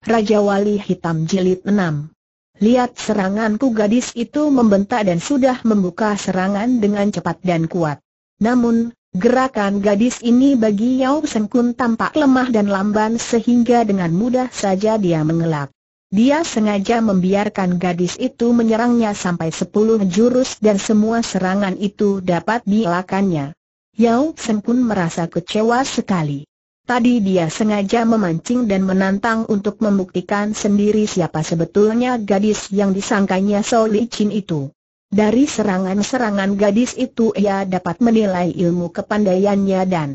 Raja Wali Hitam Jilid 6 Lihat seranganku gadis itu membentak dan sudah membuka serangan dengan cepat dan kuat. Namun, gerakan gadis ini bagi Yao Sengkun tampak lemah dan lamban sehingga dengan mudah saja dia mengelak. Dia sengaja membiarkan gadis itu menyerangnya sampai sepuluh jurus dan semua serangan itu dapat dielakannya. Yao Sengkun merasa kecewa sekali. Tadi dia sengaja memancing dan menantang untuk membuktikan sendiri siapa sebetulnya gadis yang disangkanya Sao Li Chin itu. Dari serangan-serangan gadis itu ia dapat menilai ilmu kepandaiannya dan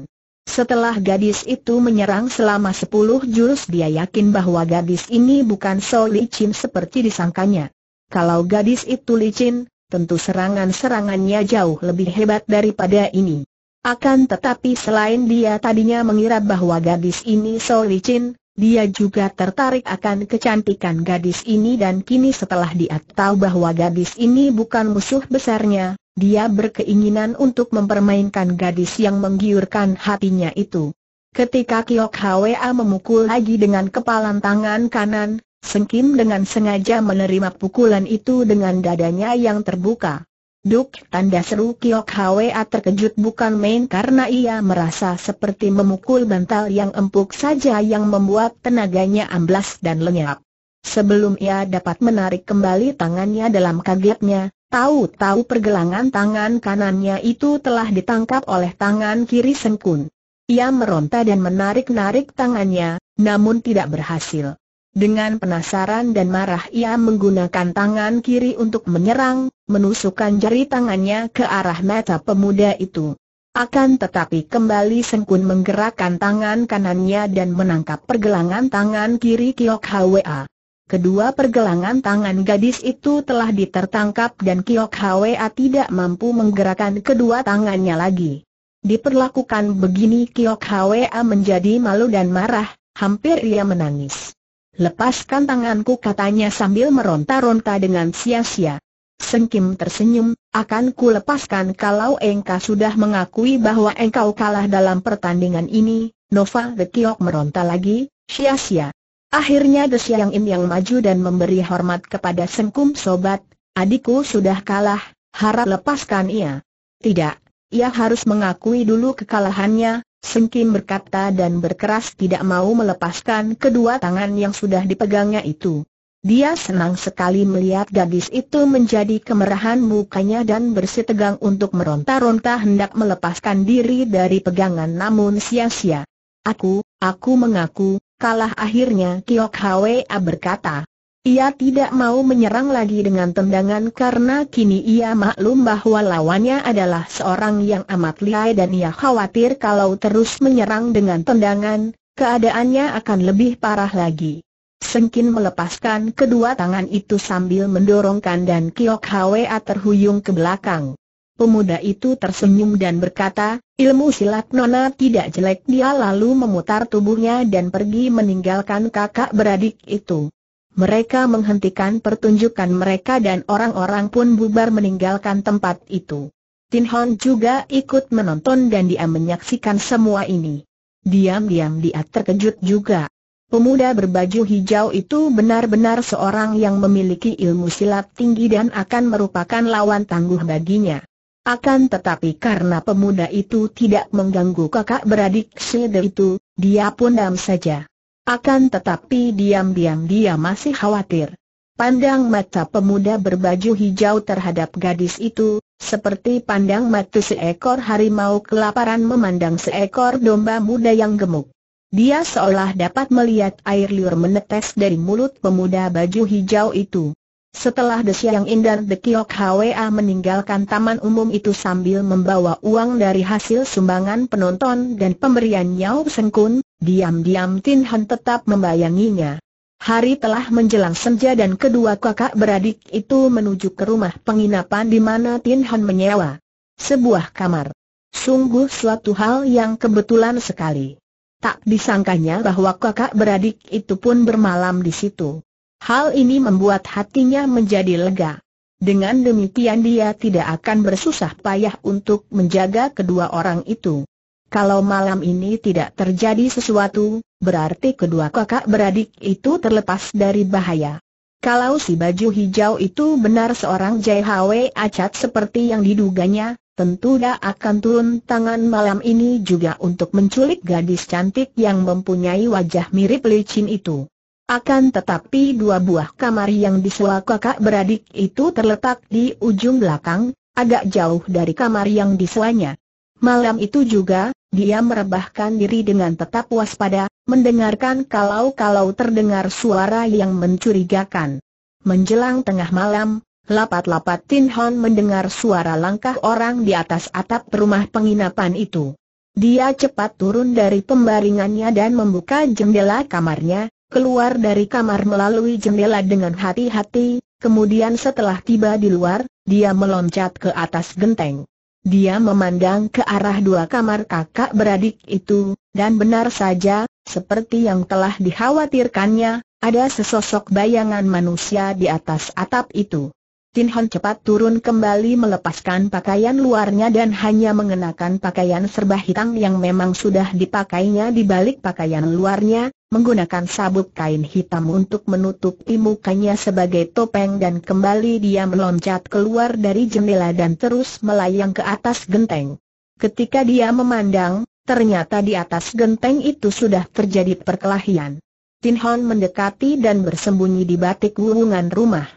setelah gadis itu menyerang selama 10 jurus dia yakin bahwa gadis ini bukan Sao Li Chin seperti disangkanya. Kalau gadis itu licin, tentu serangan-serangannya jauh lebih hebat daripada ini. Akan tetapi selain dia tadinya mengira bahwa gadis ini so licin, dia juga tertarik akan kecantikan gadis ini dan kini setelah dia tahu bahwa gadis ini bukan musuh besarnya, dia berkeinginan untuk mempermainkan gadis yang menggiurkan hatinya itu. Ketika Kiok Hwa memukul lagi dengan kepalan tangan kanan, Sengkim dengan sengaja menerima pukulan itu dengan dadanya yang terbuka. Duk tanda seru Kiok Hwa terkejut bukan main karena ia merasa seperti memukul bantal yang empuk saja yang membuat tenaganya amblas dan lenyap. Sebelum ia dapat menarik kembali tangannya dalam kagetnya, tahu-tahu pergelangan tangan kanannya itu telah ditangkap oleh tangan kiri Sengkun. Ia meronta dan menarik-narik tangannya, namun tidak berhasil. Dengan penasaran dan marah ia menggunakan tangan kiri untuk menyerang, menusukkan jari tangannya ke arah mata pemuda itu. Akan tetapi kembali Sengkun menggerakkan tangan kanannya dan menangkap pergelangan tangan kiri Kiok Hwa. Kedua pergelangan tangan gadis itu telah ditertangkap dan Kiok Hwa tidak mampu menggerakkan kedua tangannya lagi. Diperlakukan begini Kiok Hwa menjadi malu dan marah, hampir ia menangis. Lepaskan tanganku katanya sambil meronta-ronta dengan sia-sia. Sengkim tersenyum, akan ku lepaskan kalau engkau sudah mengakui bahwa engkau kalah dalam pertandingan ini, Nova The Dekiok meronta lagi, sia-sia. Akhirnya The Siang In yang maju dan memberi hormat kepada Sengkum Sobat, adikku sudah kalah, harap lepaskan ia. Tidak, ia harus mengakui dulu kekalahannya, Kim berkata dan berkeras tidak mau melepaskan kedua tangan yang sudah dipegangnya itu. Dia senang sekali melihat gadis itu menjadi kemerahan mukanya dan bersitegang untuk meronta-ronta hendak melepaskan diri dari pegangan namun sia-sia. Aku, aku mengaku, kalah akhirnya Kiok Hwa berkata. Ia tidak mau menyerang lagi dengan tendangan karena kini ia maklum bahwa lawannya adalah seorang yang amat lihai dan ia khawatir kalau terus menyerang dengan tendangan, keadaannya akan lebih parah lagi. Sengkin melepaskan kedua tangan itu sambil mendorongkan dan Kiok Hwa terhuyung ke belakang. Pemuda itu tersenyum dan berkata, ilmu silat Nona tidak jelek dia lalu memutar tubuhnya dan pergi meninggalkan kakak beradik itu. Mereka menghentikan pertunjukan mereka dan orang-orang pun bubar meninggalkan tempat itu. Tin Hon juga ikut menonton dan dia menyaksikan semua ini. Diam-diam dia terkejut juga. Pemuda berbaju hijau itu benar-benar seorang yang memiliki ilmu silat tinggi dan akan merupakan lawan tangguh baginya. Akan tetapi karena pemuda itu tidak mengganggu kakak beradik Shilde itu, dia pun diam saja. Akan tetapi diam-diam dia masih khawatir. Pandang mata pemuda berbaju hijau terhadap gadis itu, seperti pandang mata seekor harimau kelaparan memandang seekor domba muda yang gemuk. Dia seolah dapat melihat air liur menetes dari mulut pemuda baju hijau itu. Setelah desi yang Indar The Kiok Hwa meninggalkan taman umum itu sambil membawa uang dari hasil sumbangan penonton dan pemberian Yao Sengkun, diam-diam Tin Han tetap membayanginya. Hari telah menjelang senja dan kedua kakak beradik itu menuju ke rumah penginapan di mana Tin Han menyewa sebuah kamar. Sungguh suatu hal yang kebetulan sekali. Tak disangkanya bahwa kakak beradik itu pun bermalam di situ. Hal ini membuat hatinya menjadi lega. Dengan demikian dia tidak akan bersusah payah untuk menjaga kedua orang itu. Kalau malam ini tidak terjadi sesuatu, berarti kedua kakak beradik itu terlepas dari bahaya. Kalau si baju hijau itu benar seorang JHW acat seperti yang diduganya, tentu dia akan turun tangan malam ini juga untuk menculik gadis cantik yang mempunyai wajah mirip licin itu. Akan tetapi dua buah kamar yang disewa kakak beradik itu terletak di ujung belakang, agak jauh dari kamar yang disewanya. Malam itu juga, dia merebahkan diri dengan tetap waspada, mendengarkan kalau-kalau terdengar suara yang mencurigakan. Menjelang tengah malam, lapat-lapat Tin Hon mendengar suara langkah orang di atas atap rumah penginapan itu. Dia cepat turun dari pembaringannya dan membuka jendela kamarnya, keluar dari kamar melalui jendela dengan hati-hati, kemudian setelah tiba di luar, dia meloncat ke atas genteng. Dia memandang ke arah dua kamar kakak beradik itu, dan benar saja, seperti yang telah dikhawatirkannya, ada sesosok bayangan manusia di atas atap itu. Tin Hon cepat turun kembali melepaskan pakaian luarnya dan hanya mengenakan pakaian serba hitam yang memang sudah dipakainya di balik pakaian luarnya, menggunakan sabuk kain hitam untuk menutupi mukanya sebagai topeng dan kembali dia meloncat keluar dari jendela dan terus melayang ke atas genteng. Ketika dia memandang, ternyata di atas genteng itu sudah terjadi perkelahian. Tin Hon mendekati dan bersembunyi di batik wuwungan rumah.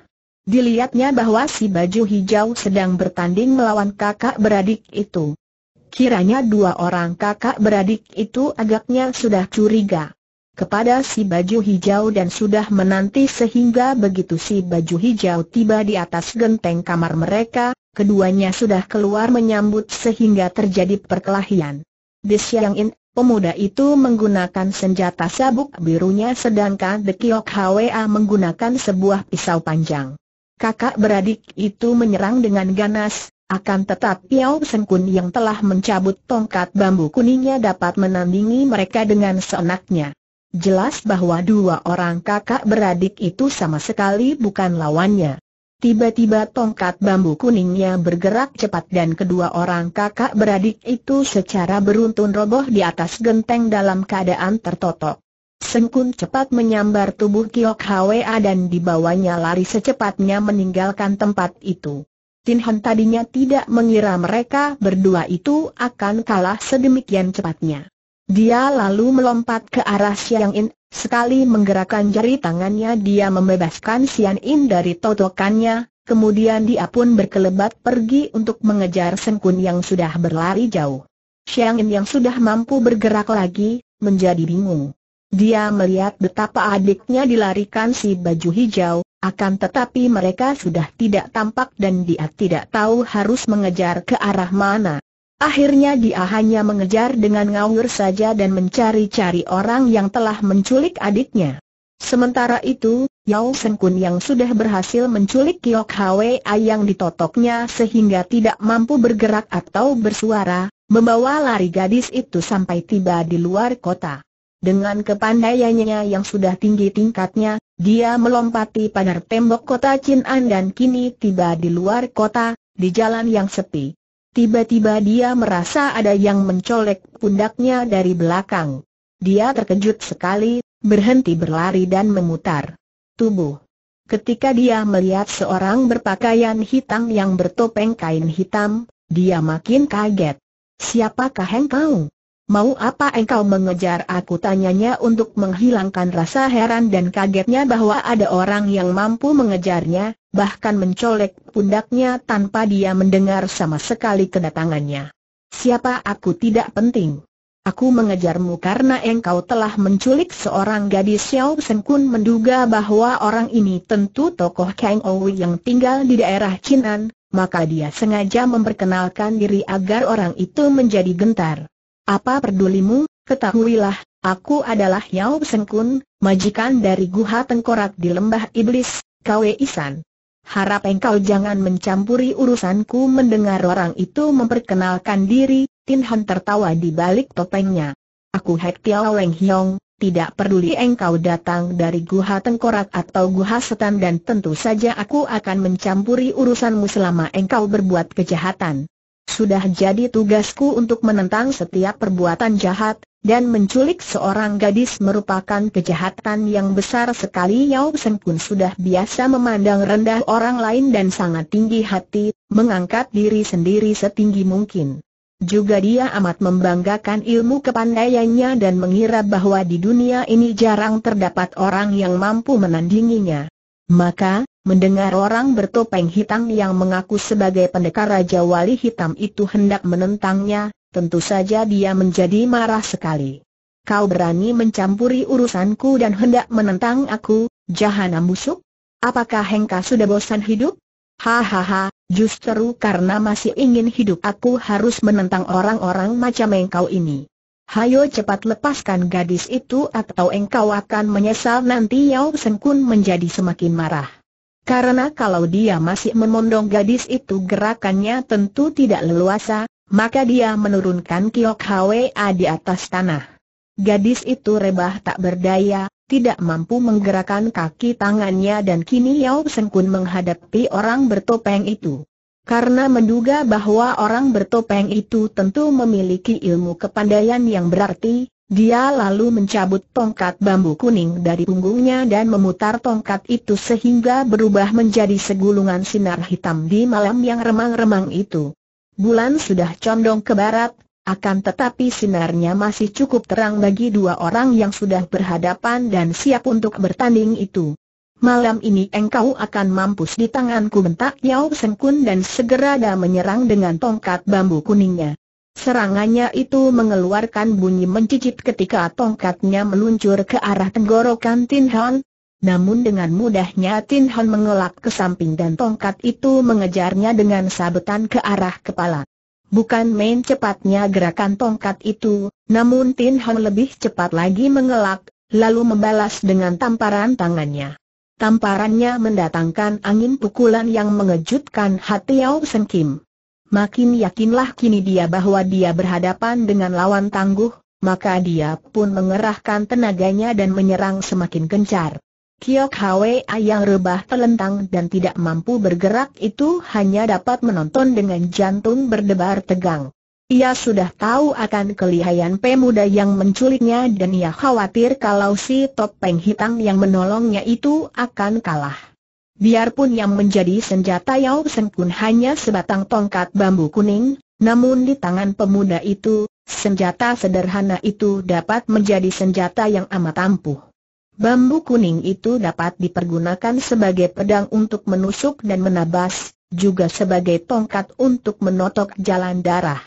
Dilihatnya bahwa si baju hijau sedang bertanding melawan kakak beradik itu. Kiranya dua orang kakak beradik itu agaknya sudah curiga kepada si baju hijau dan sudah menanti sehingga begitu si baju hijau tiba di atas genteng kamar mereka, keduanya sudah keluar menyambut sehingga terjadi perkelahian. Di siang in, pemuda itu menggunakan senjata sabuk birunya sedangkan The Kiok Hwa menggunakan sebuah pisau panjang. Kakak beradik itu menyerang dengan ganas, akan tetap Piao Sengkun yang telah mencabut tongkat bambu kuningnya dapat menandingi mereka dengan seenaknya. Jelas bahwa dua orang kakak beradik itu sama sekali bukan lawannya. Tiba-tiba tongkat bambu kuningnya bergerak cepat dan kedua orang kakak beradik itu secara beruntun roboh di atas genteng dalam keadaan tertotok. Sengkun cepat menyambar tubuh Kiok Hwa dan dibawanya lari secepatnya meninggalkan tempat itu. Tin Han tadinya tidak mengira mereka berdua itu akan kalah sedemikian cepatnya. Dia lalu melompat ke arah Xiang In, sekali menggerakkan jari tangannya dia membebaskan Xiang In dari totokannya, kemudian dia pun berkelebat pergi untuk mengejar Sengkun yang sudah berlari jauh. Xiang In yang sudah mampu bergerak lagi, menjadi bingung. Dia melihat betapa adiknya dilarikan si baju hijau, akan tetapi mereka sudah tidak tampak dan dia tidak tahu harus mengejar ke arah mana. Akhirnya dia hanya mengejar dengan ngawur saja dan mencari-cari orang yang telah menculik adiknya. Sementara itu, Yao Sengkun yang sudah berhasil menculik Kiok Hwei yang ditotoknya sehingga tidak mampu bergerak atau bersuara, membawa lari gadis itu sampai tiba di luar kota. Dengan kepandaiannya yang sudah tinggi tingkatnya, dia melompati pagar tembok kota Chin'an dan kini tiba di luar kota, di jalan yang sepi. Tiba-tiba dia merasa ada yang mencolek pundaknya dari belakang. Dia terkejut sekali, berhenti berlari dan memutar tubuh. Ketika dia melihat seorang berpakaian hitam yang bertopeng kain hitam, dia makin kaget. Siapakah engkau? Mau apa engkau mengejar aku tanyanya untuk menghilangkan rasa heran dan kagetnya bahwa ada orang yang mampu mengejarnya, bahkan mencolek pundaknya tanpa dia mendengar sama sekali kedatangannya. Siapa aku tidak penting. Aku mengejarmu karena engkau telah menculik seorang gadis Xiao Senkun menduga bahwa orang ini tentu tokoh Kang Owi yang tinggal di daerah Chinan, maka dia sengaja memperkenalkan diri agar orang itu menjadi gentar. Apa pedulimu, ketahuilah, aku adalah Yao Sengkun, majikan dari Guha Tengkorak di Lembah Iblis, Kwe Isan. Harap engkau jangan mencampuri urusanku mendengar orang itu memperkenalkan diri, Tin Han tertawa di balik topengnya. Aku Hek Tiao Leng Hiong, tidak peduli engkau datang dari Guha Tengkorak atau Guha Setan dan tentu saja aku akan mencampuri urusanmu selama engkau berbuat kejahatan. Sudah jadi tugasku untuk menentang setiap perbuatan jahat, dan menculik seorang gadis merupakan kejahatan yang besar sekali Yao Sen pun sudah biasa memandang rendah orang lain dan sangat tinggi hati, mengangkat diri sendiri setinggi mungkin. Juga dia amat membanggakan ilmu kepandaiannya dan mengira bahwa di dunia ini jarang terdapat orang yang mampu menandinginya. Maka, Mendengar orang bertopeng hitam yang mengaku sebagai pendekar Raja Wali Hitam itu hendak menentangnya, tentu saja dia menjadi marah sekali. Kau berani mencampuri urusanku dan hendak menentang aku, jahanam busuk? Apakah Hengka sudah bosan hidup? Hahaha, justru karena masih ingin hidup aku harus menentang orang-orang macam engkau ini. Hayo cepat lepaskan gadis itu atau engkau akan menyesal nanti Yao Sengkun menjadi semakin marah. Karena kalau dia masih memondong gadis itu gerakannya tentu tidak leluasa, maka dia menurunkan Kiok Hwa di atas tanah. Gadis itu rebah tak berdaya, tidak mampu menggerakkan kaki tangannya dan kini Yao Sengkun menghadapi orang bertopeng itu. Karena menduga bahwa orang bertopeng itu tentu memiliki ilmu kepandaian yang berarti, dia lalu mencabut tongkat bambu kuning dari punggungnya dan memutar tongkat itu sehingga berubah menjadi segulungan sinar hitam di malam yang remang-remang itu. Bulan sudah condong ke barat, akan tetapi sinarnya masih cukup terang bagi dua orang yang sudah berhadapan dan siap untuk bertanding itu. Malam ini engkau akan mampus di tanganku bentak Yao Sengkun dan segera dia menyerang dengan tongkat bambu kuningnya. Serangannya itu mengeluarkan bunyi mencicit ketika tongkatnya meluncur ke arah tenggorokan Tin Han. Namun dengan mudahnya Tin Han mengelak ke samping dan tongkat itu mengejarnya dengan sabetan ke arah kepala. Bukan main cepatnya gerakan tongkat itu, namun Tin Han lebih cepat lagi mengelak, lalu membalas dengan tamparan tangannya. Tamparannya mendatangkan angin pukulan yang mengejutkan hati Yao Sen Kim. Makin yakinlah kini dia bahwa dia berhadapan dengan lawan tangguh, maka dia pun mengerahkan tenaganya dan menyerang semakin gencar. Kiok Hwa yang rebah telentang dan tidak mampu bergerak itu hanya dapat menonton dengan jantung berdebar tegang. Ia sudah tahu akan kelihayan pemuda yang menculiknya dan ia khawatir kalau si topeng hitam yang menolongnya itu akan kalah. Biarpun yang menjadi senjata Yao Seng Kun hanya sebatang tongkat bambu kuning, namun di tangan pemuda itu, senjata sederhana itu dapat menjadi senjata yang amat ampuh. Bambu kuning itu dapat dipergunakan sebagai pedang untuk menusuk dan menabas, juga sebagai tongkat untuk menotok jalan darah.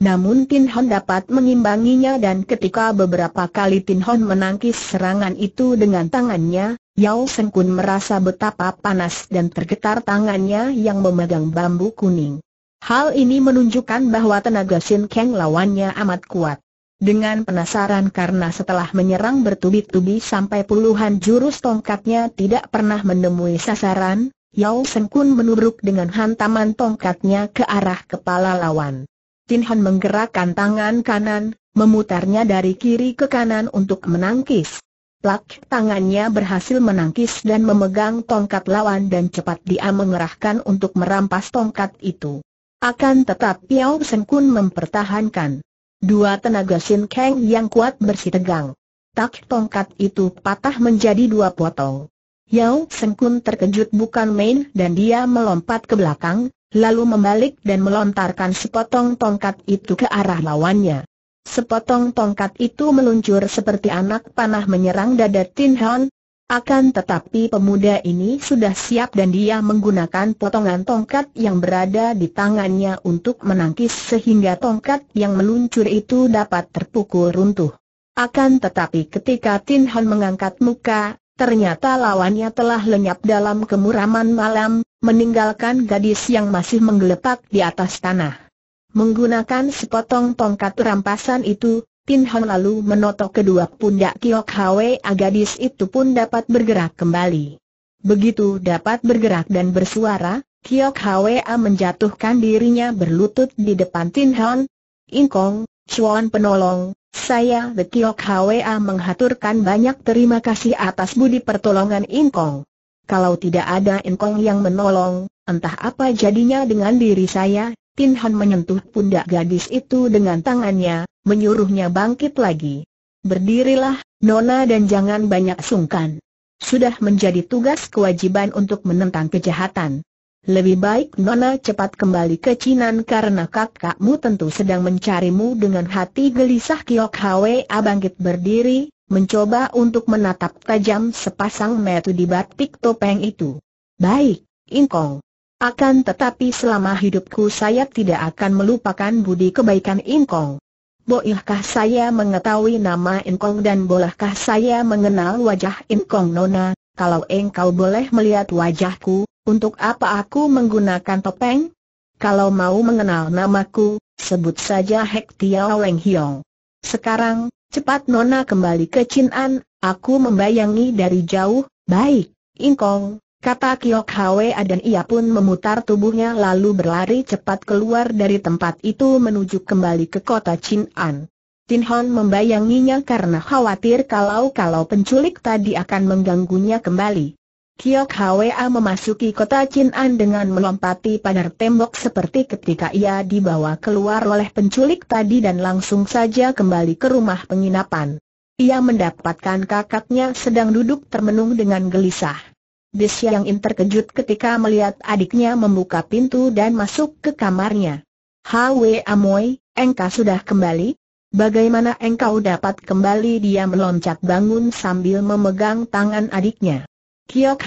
Namun Tin Hon dapat mengimbanginya dan ketika beberapa kali Tin Hon menangkis serangan itu dengan tangannya, Yao Seng Kun merasa betapa panas dan tergetar tangannya yang memegang bambu kuning. Hal ini menunjukkan bahwa tenaga Sin Kang lawannya amat kuat. Dengan penasaran karena setelah menyerang bertubi-tubi sampai puluhan jurus tongkatnya tidak pernah menemui sasaran, Yao Seng Kun menubruk dengan hantaman tongkatnya ke arah kepala lawan. Tin Han menggerakkan tangan kanan, memutarnya dari kiri ke kanan untuk menangkis. Plak tangannya berhasil menangkis dan memegang tongkat lawan dan cepat dia mengerahkan untuk merampas tongkat itu. Akan tetap Piao Sen Kun mempertahankan. Dua tenaga Sin Kang yang kuat bersitegang. Tak tongkat itu patah menjadi dua potong. Yao Sen terkejut bukan main dan dia melompat ke belakang, lalu membalik dan melontarkan sepotong tongkat itu ke arah lawannya. Sepotong tongkat itu meluncur seperti anak panah menyerang dada Tin Hon. Akan tetapi pemuda ini sudah siap dan dia menggunakan potongan tongkat yang berada di tangannya untuk menangkis sehingga tongkat yang meluncur itu dapat terpukul runtuh. Akan tetapi ketika Tin Han mengangkat muka, ternyata lawannya telah lenyap dalam kemuraman malam, meninggalkan gadis yang masih menggeletak di atas tanah. Menggunakan sepotong tongkat rampasan itu, Tin Hong lalu menotok kedua pundak Kiok Hwe Agadis itu pun dapat bergerak kembali. Begitu dapat bergerak dan bersuara, Kiok A menjatuhkan dirinya berlutut di depan Tin Hong. Ingkong, Chuan penolong, saya The Kiok Hwa menghaturkan banyak terima kasih atas budi pertolongan Ingkong. Kalau tidak ada Ingkong yang menolong, entah apa jadinya dengan diri saya, Han menyentuh pundak gadis itu dengan tangannya, menyuruhnya bangkit lagi. Berdirilah, Nona dan jangan banyak sungkan. Sudah menjadi tugas kewajiban untuk menentang kejahatan. Lebih baik Nona cepat kembali ke Cinan karena kakakmu tentu sedang mencarimu dengan hati gelisah Kiok Hwe bangkit berdiri, mencoba untuk menatap tajam sepasang metu di batik topeng itu. Baik, Inkong. Akan tetapi selama hidupku saya tidak akan melupakan budi kebaikan Inkong. Bolehkah saya mengetahui nama Inkong dan bolehkah saya mengenal wajah Inkong Nona? Kalau engkau boleh melihat wajahku, untuk apa aku menggunakan topeng? Kalau mau mengenal namaku, sebut saja Hek Tiao Leng Hiong. Sekarang, cepat Nona kembali ke Chin An, aku membayangi dari jauh, baik, Inkong, kata Kiok Hwa dan ia pun memutar tubuhnya lalu berlari cepat keluar dari tempat itu menuju kembali ke kota Chin An. Tin Hon membayanginya karena khawatir kalau-kalau penculik tadi akan mengganggunya kembali. Kiok Hwa memasuki kota Chin An dengan melompati pagar tembok seperti ketika ia dibawa keluar oleh penculik tadi dan langsung saja kembali ke rumah penginapan. Ia mendapatkan kakaknya sedang duduk termenung dengan gelisah. Di yang terkejut ketika melihat adiknya membuka pintu dan masuk ke kamarnya. Hwe Amoy, engkau sudah kembali? Bagaimana engkau dapat kembali dia meloncat bangun sambil memegang tangan adiknya. Kiok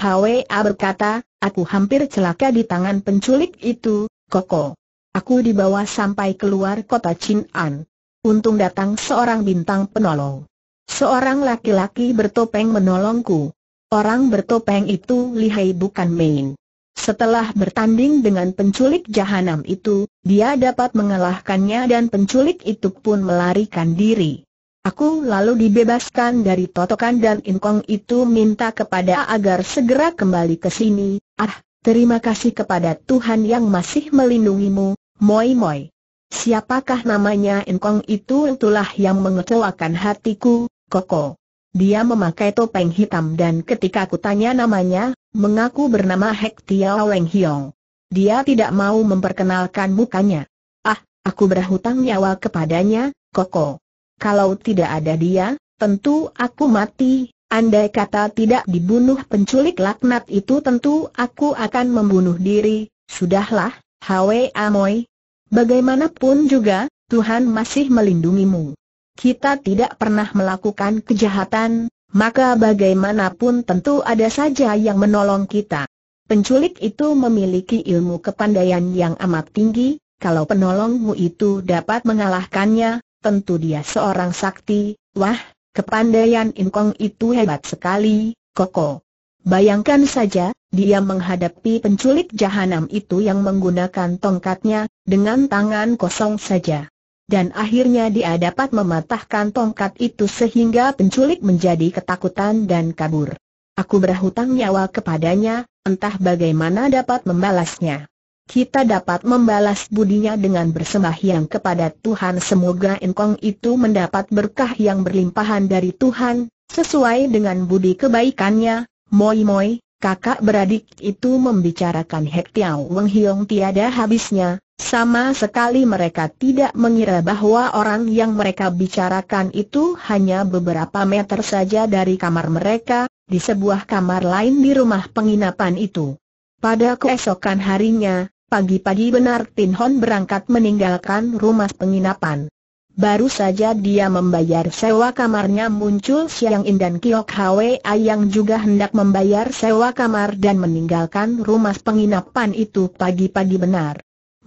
A berkata, aku hampir celaka di tangan penculik itu, Koko. Aku dibawa sampai keluar kota Chin'an. Untung datang seorang bintang penolong. Seorang laki-laki bertopeng menolongku. Orang bertopeng itu lihai bukan main. Setelah bertanding dengan penculik jahanam itu, dia dapat mengalahkannya dan penculik itu pun melarikan diri. Aku lalu dibebaskan dari totokan dan Inkong itu minta kepada agar segera kembali ke sini. Ah, terima kasih kepada Tuhan yang masih melindungimu, Moi Moi. Siapakah namanya Inkong itu itulah yang mengecewakan hatiku, Koko. Dia memakai topeng hitam dan ketika aku tanya namanya, mengaku bernama Hek Tiao Weng Hiong. Dia tidak mau memperkenalkan mukanya. Ah, aku berhutang nyawa kepadanya, Koko. Kalau tidak ada dia, tentu aku mati. Andai kata tidak dibunuh penculik laknat itu tentu aku akan membunuh diri. Sudahlah, Hwe Amoy. Bagaimanapun juga, Tuhan masih melindungimu kita tidak pernah melakukan kejahatan, maka bagaimanapun tentu ada saja yang menolong kita. Penculik itu memiliki ilmu kepandaian yang amat tinggi, kalau penolongmu itu dapat mengalahkannya, tentu dia seorang sakti, wah, kepandaian Inkong itu hebat sekali, Koko. Bayangkan saja, dia menghadapi penculik jahanam itu yang menggunakan tongkatnya, dengan tangan kosong saja dan akhirnya dia dapat mematahkan tongkat itu sehingga penculik menjadi ketakutan dan kabur. Aku berhutang nyawa kepadanya, entah bagaimana dapat membalasnya. Kita dapat membalas budinya dengan bersembahyang kepada Tuhan semoga engkong itu mendapat berkah yang berlimpahan dari Tuhan, sesuai dengan budi kebaikannya, moi-moi, kakak beradik itu membicarakan Hek Tiao Weng Hiong tiada habisnya, sama sekali mereka tidak mengira bahwa orang yang mereka bicarakan itu hanya beberapa meter saja dari kamar mereka, di sebuah kamar lain di rumah penginapan itu. Pada keesokan harinya, pagi-pagi benar Tin Hon berangkat meninggalkan rumah penginapan. Baru saja dia membayar sewa kamarnya muncul Siang In dan Kiok Hwa yang juga hendak membayar sewa kamar dan meninggalkan rumah penginapan itu pagi-pagi benar.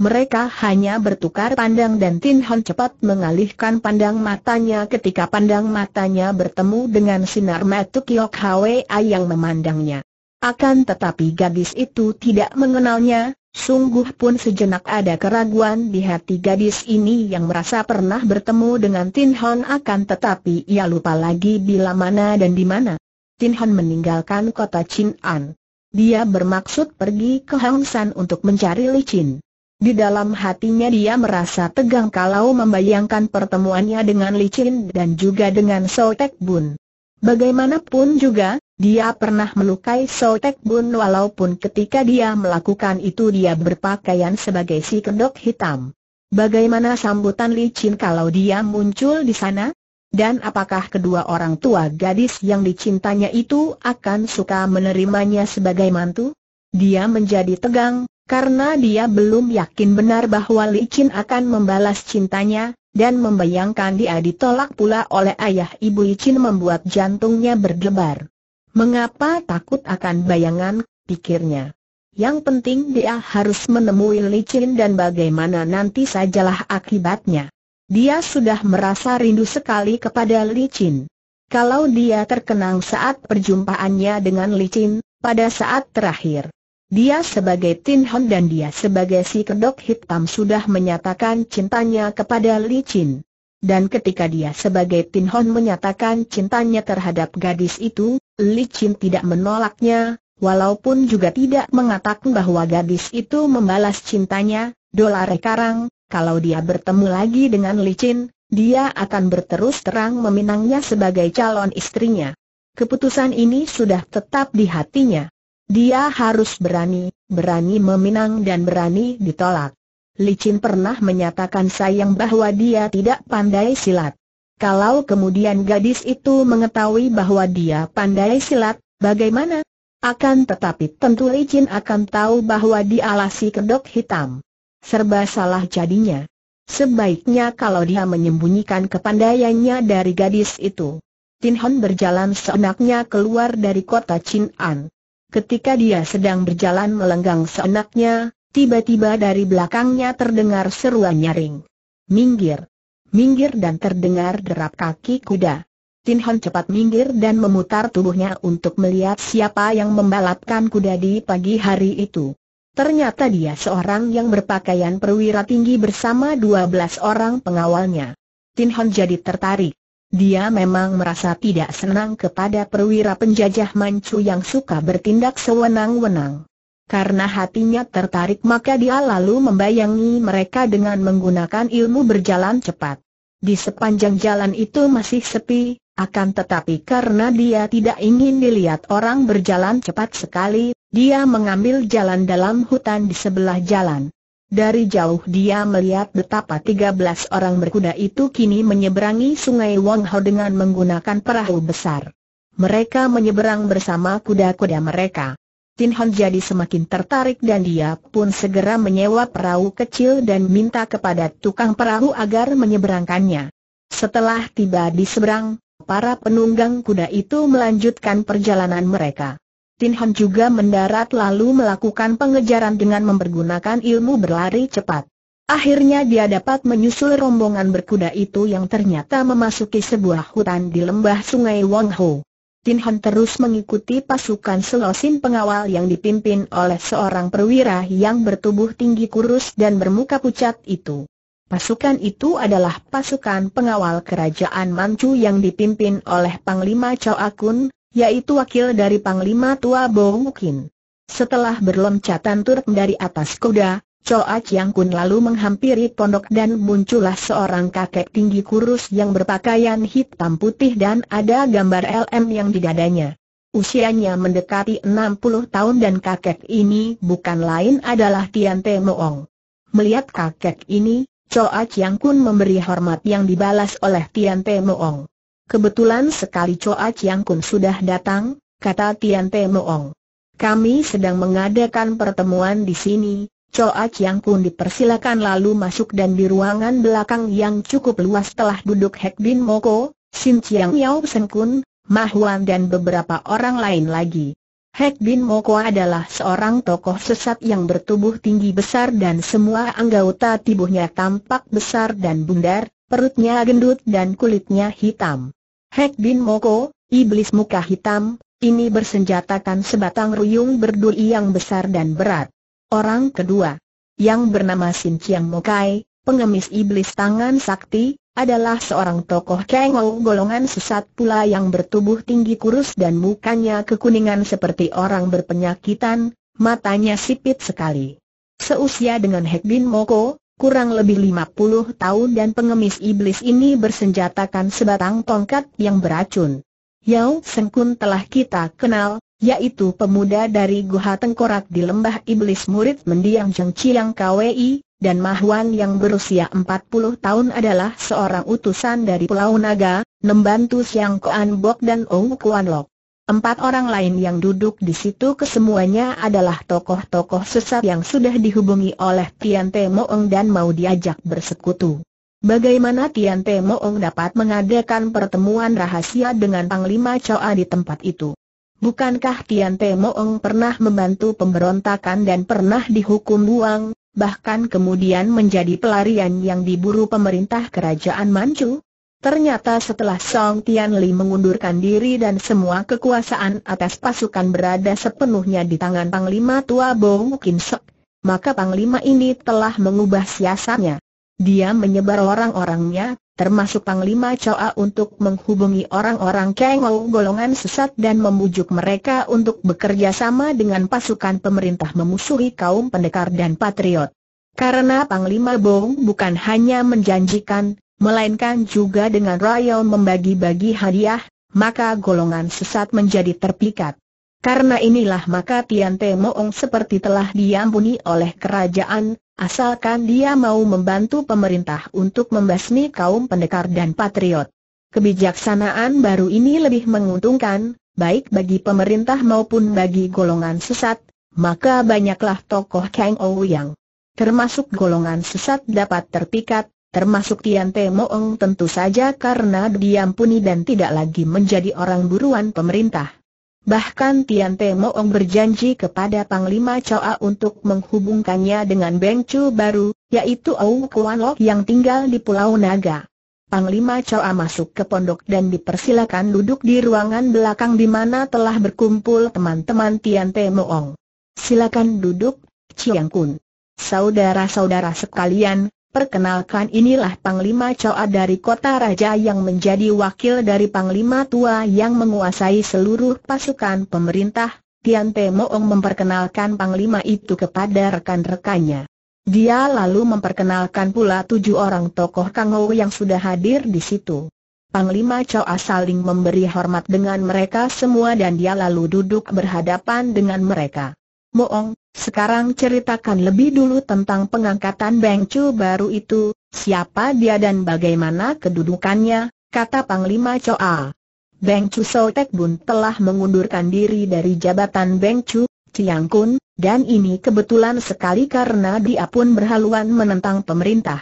Mereka hanya bertukar pandang dan Tin Hon cepat mengalihkan pandang matanya ketika pandang matanya bertemu dengan sinar mata Kiok Hwa yang memandangnya. Akan tetapi gadis itu tidak mengenalnya, sungguh pun sejenak ada keraguan di hati gadis ini yang merasa pernah bertemu dengan Tin Hon akan tetapi ia lupa lagi bila mana dan di mana. Tin Hon meninggalkan kota Chin An. Dia bermaksud pergi ke Hong San untuk mencari Chin. Di dalam hatinya dia merasa tegang kalau membayangkan pertemuannya dengan Licin dan juga dengan Sotek Bun. Bagaimanapun juga, dia pernah melukai Sotek Bun walaupun ketika dia melakukan itu dia berpakaian sebagai si kedok hitam. Bagaimana sambutan licin kalau dia muncul di sana? Dan apakah kedua orang tua gadis yang dicintanya itu akan suka menerimanya sebagai mantu? Dia menjadi tegang, karena dia belum yakin benar bahwa Li Qin akan membalas cintanya, dan membayangkan dia ditolak pula oleh ayah ibu Li Qin membuat jantungnya berdebar. Mengapa takut akan bayangan, pikirnya. Yang penting dia harus menemui Li Qin dan bagaimana nanti sajalah akibatnya. Dia sudah merasa rindu sekali kepada Li Qin. Kalau dia terkenang saat perjumpaannya dengan Li Qin, pada saat terakhir dia sebagai Tin Hon dan dia sebagai si kedok hitam sudah menyatakan cintanya kepada Li Chin. Dan ketika dia sebagai Tin Hon menyatakan cintanya terhadap gadis itu, Li Chin tidak menolaknya, walaupun juga tidak mengatakan bahwa gadis itu membalas cintanya, dolare karang, kalau dia bertemu lagi dengan Li Chin, dia akan berterus terang meminangnya sebagai calon istrinya. Keputusan ini sudah tetap di hatinya. Dia harus berani, berani meminang dan berani ditolak. Licin pernah menyatakan sayang bahwa dia tidak pandai silat. Kalau kemudian gadis itu mengetahui bahwa dia pandai silat, bagaimana? Akan tetapi tentu Licin akan tahu bahwa dialasi si kedok hitam. Serba salah jadinya. Sebaiknya kalau dia menyembunyikan kepandaiannya dari gadis itu. Tin Hon berjalan seenaknya keluar dari kota Chin An. Ketika dia sedang berjalan melenggang seenaknya, tiba-tiba dari belakangnya terdengar seruan nyaring. Minggir! Minggir dan terdengar derap kaki kuda. Tin Hon cepat minggir dan memutar tubuhnya untuk melihat siapa yang membalapkan kuda di pagi hari itu. Ternyata dia seorang yang berpakaian perwira tinggi bersama 12 orang pengawalnya. Tin Hon jadi tertarik. Dia memang merasa tidak senang kepada perwira penjajah Manchu yang suka bertindak sewenang-wenang. Karena hatinya tertarik maka dia lalu membayangi mereka dengan menggunakan ilmu berjalan cepat. Di sepanjang jalan itu masih sepi, akan tetapi karena dia tidak ingin dilihat orang berjalan cepat sekali, dia mengambil jalan dalam hutan di sebelah jalan. Dari jauh dia melihat betapa 13 orang berkuda itu kini menyeberangi sungai Wang Ho dengan menggunakan perahu besar. Mereka menyeberang bersama kuda-kuda mereka. Tin Han jadi semakin tertarik dan dia pun segera menyewa perahu kecil dan minta kepada tukang perahu agar menyeberangkannya. Setelah tiba di seberang, para penunggang kuda itu melanjutkan perjalanan mereka. Tin Han juga mendarat lalu melakukan pengejaran dengan mempergunakan ilmu berlari cepat. Akhirnya dia dapat menyusul rombongan berkuda itu yang ternyata memasuki sebuah hutan di lembah sungai Wang Ho. Tin Han terus mengikuti pasukan selosin pengawal yang dipimpin oleh seorang perwira yang bertubuh tinggi kurus dan bermuka pucat itu. Pasukan itu adalah pasukan pengawal kerajaan Manchu yang dipimpin oleh Panglima Chow Akun, yaitu wakil dari Panglima Tua Boukin. Setelah berloncatan turun dari atas kuda, Choa Chiang Kun lalu menghampiri pondok dan muncullah seorang kakek tinggi kurus yang berpakaian hitam putih dan ada gambar LM yang di dadanya. Usianya mendekati 60 tahun dan kakek ini bukan lain adalah Tian Te Moong. Melihat kakek ini, Choa Chiang Kun memberi hormat yang dibalas oleh Tian Te Moong. Kebetulan sekali Choa Chiang Kun sudah datang, kata Tian Te Moong. Kami sedang mengadakan pertemuan di sini, Choa Chiang Kun dipersilakan lalu masuk dan di ruangan belakang yang cukup luas telah duduk Hek Bin Moko, Xin Chiang Yao Sen Kun, Mahuan dan beberapa orang lain lagi. Hek Bin Moko adalah seorang tokoh sesat yang bertubuh tinggi besar dan semua anggota tubuhnya tampak besar dan bundar, perutnya gendut dan kulitnya hitam. Hek Bin Moko, iblis muka hitam, ini bersenjatakan sebatang ruyung berduri yang besar dan berat. Orang kedua, yang bernama Sin Chiang Mokai, pengemis iblis tangan sakti, adalah seorang tokoh kengol golongan sesat pula yang bertubuh tinggi kurus dan mukanya kekuningan seperti orang berpenyakitan, matanya sipit sekali. Seusia dengan Hek Bin Moko, kurang lebih 50 tahun dan pengemis iblis ini bersenjatakan sebatang tongkat yang beracun. Yao Sengkun telah kita kenal, yaitu pemuda dari Guha Tengkorak di Lembah Iblis murid mendiang Jeng Chiang KWI, dan Mahwan yang berusia 40 tahun adalah seorang utusan dari Pulau Naga, membantu Siang Koan Bok dan Ong Kuan Lok. Empat orang lain yang duduk di situ kesemuanya adalah tokoh-tokoh sesat yang sudah dihubungi oleh Tian Te Moeng dan mau diajak bersekutu. Bagaimana Tian Te Moeng dapat mengadakan pertemuan rahasia dengan Panglima Choa di tempat itu? Bukankah Tian Te Moeng pernah membantu pemberontakan dan pernah dihukum buang, bahkan kemudian menjadi pelarian yang diburu pemerintah kerajaan Manchu? Ternyata setelah Song Tianli mengundurkan diri dan semua kekuasaan atas pasukan berada sepenuhnya di tangan Panglima Tua Bong Kim Sek, maka Panglima ini telah mengubah siasatnya. Dia menyebar orang-orangnya, termasuk Panglima Choa untuk menghubungi orang-orang Kengou golongan sesat dan membujuk mereka untuk bekerja sama dengan pasukan pemerintah memusuhi kaum pendekar dan patriot. Karena Panglima Bong bukan hanya menjanjikan, melainkan juga dengan royal membagi-bagi hadiah, maka golongan sesat menjadi terpikat. Karena inilah maka Tian Te Moong seperti telah diampuni oleh kerajaan, asalkan dia mau membantu pemerintah untuk membasmi kaum pendekar dan patriot. Kebijaksanaan baru ini lebih menguntungkan, baik bagi pemerintah maupun bagi golongan sesat, maka banyaklah tokoh Kang Ou yang termasuk golongan sesat dapat terpikat, termasuk Tian Te Moong tentu saja karena diampuni dan tidak lagi menjadi orang buruan pemerintah. Bahkan Tian Te Moong berjanji kepada Panglima Choa untuk menghubungkannya dengan Beng Chu baru, yaitu Au Kuan Lok yang tinggal di Pulau Naga. Panglima Choa masuk ke pondok dan dipersilakan duduk di ruangan belakang di mana telah berkumpul teman-teman Tian Te Moong. Silakan duduk, Chiang Kun. Saudara-saudara sekalian, Perkenalkan inilah Panglima Coa dari kota raja yang menjadi wakil dari Panglima Tua yang menguasai seluruh pasukan pemerintah. Tian Te Moong memperkenalkan Panglima itu kepada rekan-rekannya. Dia lalu memperkenalkan pula tujuh orang tokoh Kang Ou yang sudah hadir di situ. Panglima Coa saling memberi hormat dengan mereka semua dan dia lalu duduk berhadapan dengan mereka. Moong, sekarang ceritakan lebih dulu tentang pengangkatan Beng Chu baru itu, siapa dia dan bagaimana kedudukannya, kata Panglima Choa. Beng Chu Tek Bun telah mengundurkan diri dari jabatan Beng Chu, Ciang Kun, dan ini kebetulan sekali karena dia pun berhaluan menentang pemerintah.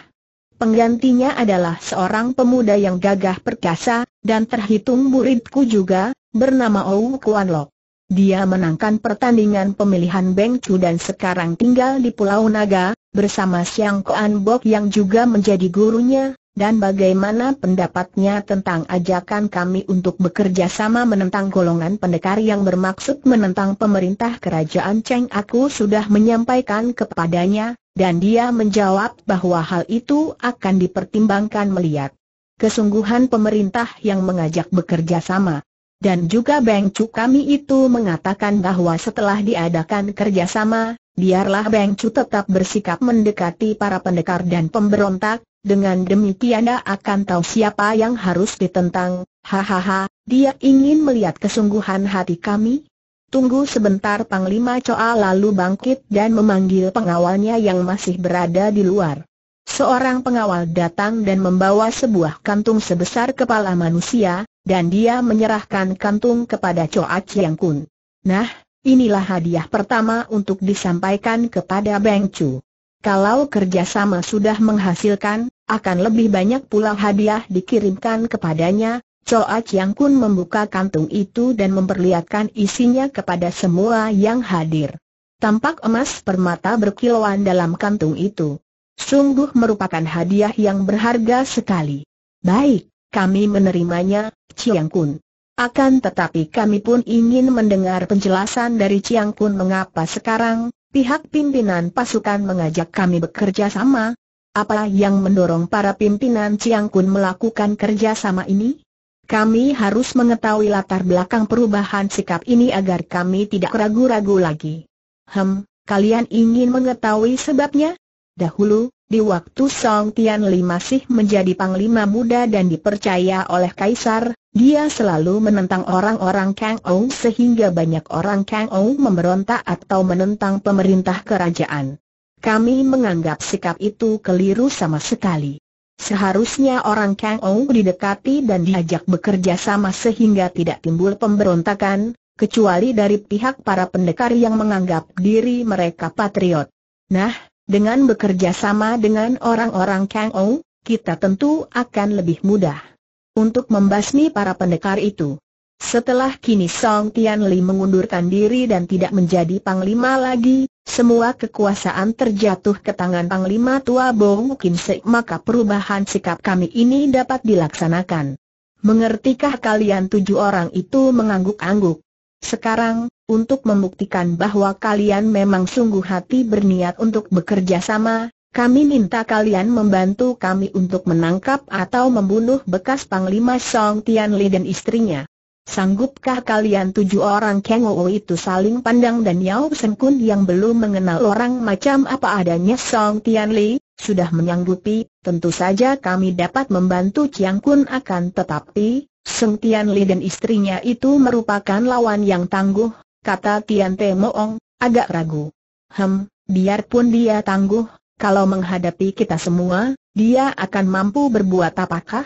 Penggantinya adalah seorang pemuda yang gagah perkasa, dan terhitung muridku juga, bernama Ou Kuan Lok. Dia menangkan pertandingan pemilihan Beng Chu dan sekarang tinggal di Pulau Naga, bersama Siang Koan Bok yang juga menjadi gurunya, dan bagaimana pendapatnya tentang ajakan kami untuk bekerja sama menentang golongan pendekar yang bermaksud menentang pemerintah kerajaan Cheng aku sudah menyampaikan kepadanya, dan dia menjawab bahwa hal itu akan dipertimbangkan melihat kesungguhan pemerintah yang mengajak bekerja sama. Dan juga Beng Cu kami itu mengatakan bahwa setelah diadakan kerjasama, biarlah Beng Cu tetap bersikap mendekati para pendekar dan pemberontak, dengan demikian dia akan tahu siapa yang harus ditentang, hahaha, dia ingin melihat kesungguhan hati kami. Tunggu sebentar Panglima Coa lalu bangkit dan memanggil pengawalnya yang masih berada di luar. Seorang pengawal datang dan membawa sebuah kantung sebesar kepala manusia, dan dia menyerahkan kantung kepada Choa Chiang Kun. Nah, inilah hadiah pertama untuk disampaikan kepada Beng Chu. Kalau kerjasama sudah menghasilkan, akan lebih banyak pula hadiah dikirimkan kepadanya, Choa Chiang Kun membuka kantung itu dan memperlihatkan isinya kepada semua yang hadir. Tampak emas permata berkilauan dalam kantung itu. Sungguh merupakan hadiah yang berharga sekali. Baik, kami menerimanya, Chiang Kun. Akan tetapi kami pun ingin mendengar penjelasan dari Chiang Kun mengapa sekarang, pihak pimpinan pasukan mengajak kami bekerja sama. Apa yang mendorong para pimpinan Chiang Kun melakukan kerja sama ini? Kami harus mengetahui latar belakang perubahan sikap ini agar kami tidak ragu-ragu lagi. Hem, kalian ingin mengetahui sebabnya? Dahulu, di waktu Song Tianli masih menjadi panglima muda dan dipercaya oleh kaisar, dia selalu menentang orang-orang Kang Ou sehingga banyak orang Kang Ou memberontak atau menentang pemerintah kerajaan. Kami menganggap sikap itu keliru sama sekali. Seharusnya orang Kang Ou didekati dan diajak bekerja sama sehingga tidak timbul pemberontakan, kecuali dari pihak para pendekar yang menganggap diri mereka patriot. Nah, dengan bekerja sama dengan orang-orang Kang Ou, kita tentu akan lebih mudah untuk membasmi para pendekar itu. Setelah kini Song Tian Li mengundurkan diri dan tidak menjadi panglima lagi, semua kekuasaan terjatuh ke tangan panglima tua Bong Kim Sek maka perubahan sikap kami ini dapat dilaksanakan. Mengertikah kalian tujuh orang itu mengangguk-angguk? Sekarang, untuk membuktikan bahwa kalian memang sungguh hati berniat untuk bekerja sama, kami minta kalian membantu kami untuk menangkap atau membunuh bekas Panglima Song Tianli dan istrinya. Sanggupkah kalian tujuh orang Kengowo itu saling pandang dan Yao Sen Kun yang belum mengenal orang macam apa adanya Song Tianli, sudah menyanggupi, tentu saja kami dapat membantu Chiang Kun akan tetapi, Seng Tian Li dan istrinya itu merupakan lawan yang tangguh, kata Tian Te Moong, agak ragu. Hem, biarpun dia tangguh, kalau menghadapi kita semua, dia akan mampu berbuat apakah?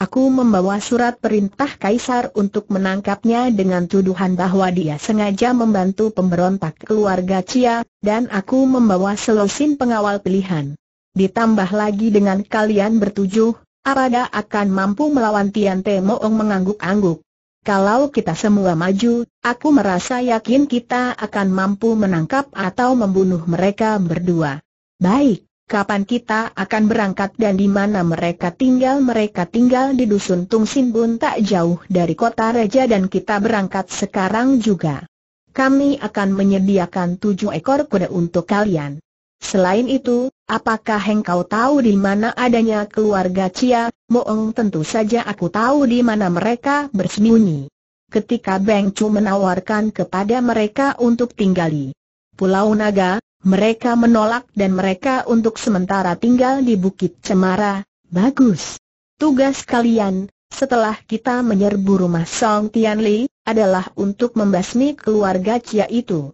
Aku membawa surat perintah Kaisar untuk menangkapnya dengan tuduhan bahwa dia sengaja membantu pemberontak keluarga Cia, dan aku membawa selusin pengawal pilihan. Ditambah lagi dengan kalian bertujuh, Apakah akan mampu melawan Tian Te Moong mengangguk-angguk? Kalau kita semua maju, aku merasa yakin kita akan mampu menangkap atau membunuh mereka berdua. Baik, kapan kita akan berangkat dan di mana mereka tinggal? Mereka tinggal di dusun Tung Sin Bun tak jauh dari kota Raja dan kita berangkat sekarang juga. Kami akan menyediakan tujuh ekor kuda untuk kalian. Selain itu, apakah engkau tahu di mana adanya keluarga Cia, Moong tentu saja aku tahu di mana mereka bersembunyi. Ketika Beng Chu menawarkan kepada mereka untuk tinggali Pulau Naga, mereka menolak dan mereka untuk sementara tinggal di Bukit Cemara, bagus. Tugas kalian, setelah kita menyerbu rumah Song Tianli, adalah untuk membasmi keluarga Cia itu.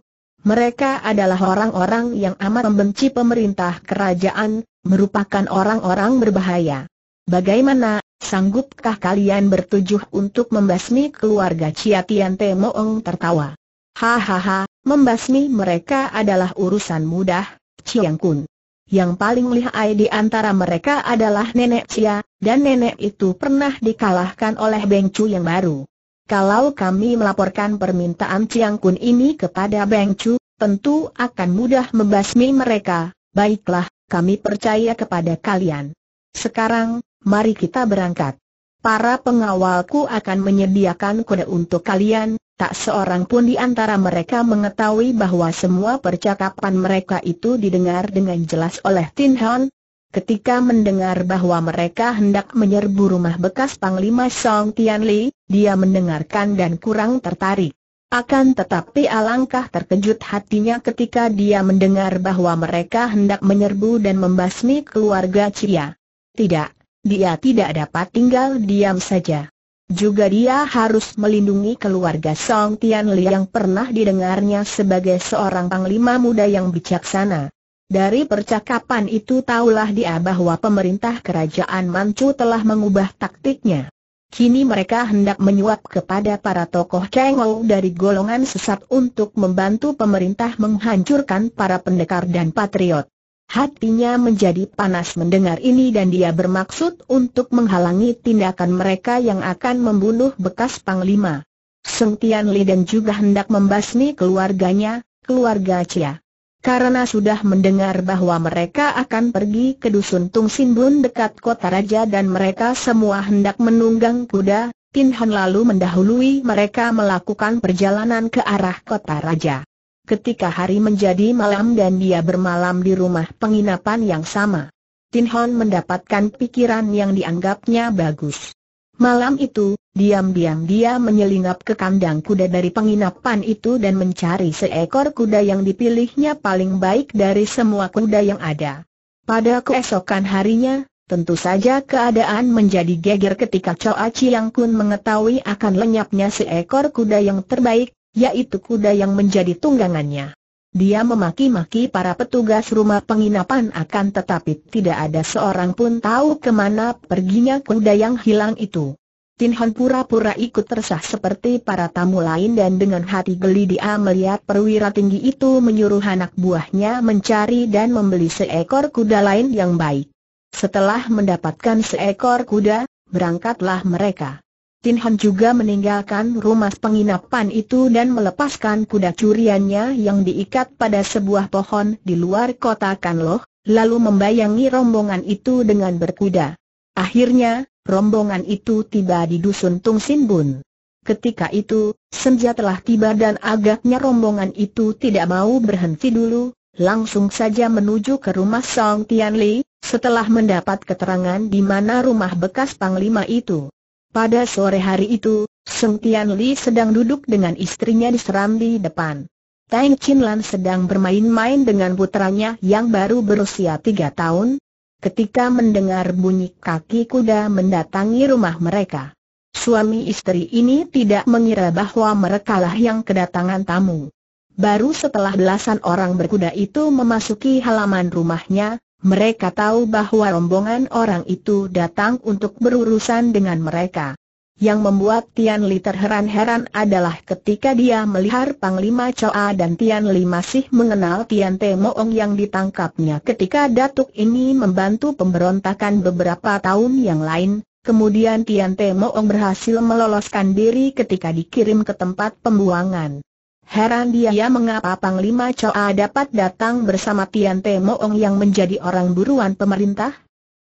Mereka adalah orang-orang yang amat membenci pemerintah kerajaan, merupakan orang-orang berbahaya. Bagaimana, sanggupkah kalian bertujuh untuk membasmi keluarga Chia Tian Te Moong tertawa? Hahaha, membasmi mereka adalah urusan mudah, Chiang Kun. Yang paling lihai di antara mereka adalah nenek Cia, dan nenek itu pernah dikalahkan oleh Beng Chu yang baru. Kalau kami melaporkan permintaan Chiang Kun ini kepada Beng Chu, tentu akan mudah membasmi mereka. Baiklah, kami percaya kepada kalian. Sekarang, mari kita berangkat. Para pengawalku akan menyediakan kuda untuk kalian, tak seorang pun di antara mereka mengetahui bahwa semua percakapan mereka itu didengar dengan jelas oleh Tin Han, Ketika mendengar bahwa mereka hendak menyerbu rumah bekas Panglima Song Tianli, dia mendengarkan dan kurang tertarik. Akan tetapi alangkah terkejut hatinya ketika dia mendengar bahwa mereka hendak menyerbu dan membasmi keluarga Cia. Tidak, dia tidak dapat tinggal diam saja. Juga dia harus melindungi keluarga Song Tianli yang pernah didengarnya sebagai seorang panglima muda yang bijaksana. Dari percakapan itu taulah dia bahwa pemerintah kerajaan Manchu telah mengubah taktiknya. Kini mereka hendak menyuap kepada para tokoh cengol dari golongan sesat untuk membantu pemerintah menghancurkan para pendekar dan patriot. Hatinya menjadi panas mendengar ini dan dia bermaksud untuk menghalangi tindakan mereka yang akan membunuh bekas Panglima. Seng Tian Li dan juga hendak membasmi keluarganya, keluarga Cia. Karena sudah mendengar bahwa mereka akan pergi ke Dusun Tung Sinbun dekat kota raja dan mereka semua hendak menunggang kuda, Tin Han lalu mendahului mereka melakukan perjalanan ke arah kota raja. Ketika hari menjadi malam dan dia bermalam di rumah penginapan yang sama, Tin Han mendapatkan pikiran yang dianggapnya bagus. Malam itu, diam-diam dia menyelinap ke kandang kuda dari penginapan itu dan mencari seekor kuda yang dipilihnya paling baik dari semua kuda yang ada. Pada keesokan harinya, tentu saja keadaan menjadi geger ketika Choa Chiang Kun mengetahui akan lenyapnya seekor kuda yang terbaik, yaitu kuda yang menjadi tunggangannya. Dia memaki-maki para petugas rumah penginapan akan tetapi tidak ada seorang pun tahu kemana perginya kuda yang hilang itu. Tin Hon pura-pura ikut tersah seperti para tamu lain dan dengan hati geli dia melihat perwira tinggi itu menyuruh anak buahnya mencari dan membeli seekor kuda lain yang baik. Setelah mendapatkan seekor kuda, berangkatlah mereka. Tin Han juga meninggalkan rumah penginapan itu dan melepaskan kuda curiannya yang diikat pada sebuah pohon di luar kota Kanloh, lalu membayangi rombongan itu dengan berkuda. Akhirnya, rombongan itu tiba di dusun Tung Sin Bun. Ketika itu, senja telah tiba dan agaknya rombongan itu tidak mau berhenti dulu, langsung saja menuju ke rumah Song Tian Li, setelah mendapat keterangan di mana rumah bekas Panglima itu. Pada sore hari itu, Seng Tian Li sedang duduk dengan istrinya di serambi depan. Tang Chin Lan sedang bermain-main dengan putranya yang baru berusia tiga tahun, ketika mendengar bunyi kaki kuda mendatangi rumah mereka. Suami istri ini tidak mengira bahwa merekalah yang kedatangan tamu. Baru setelah belasan orang berkuda itu memasuki halaman rumahnya, mereka tahu bahwa rombongan orang itu datang untuk berurusan dengan mereka. Yang membuat Tian Li terheran-heran adalah ketika dia melihat Panglima Choa dan Tian Li masih mengenal Tian Te Moong yang ditangkapnya ketika datuk ini membantu pemberontakan beberapa tahun yang lain, kemudian Tian Te Moong berhasil meloloskan diri ketika dikirim ke tempat pembuangan. Heran dia ya, mengapa Panglima Choa dapat datang bersama Tian Te Moong yang menjadi orang buruan pemerintah?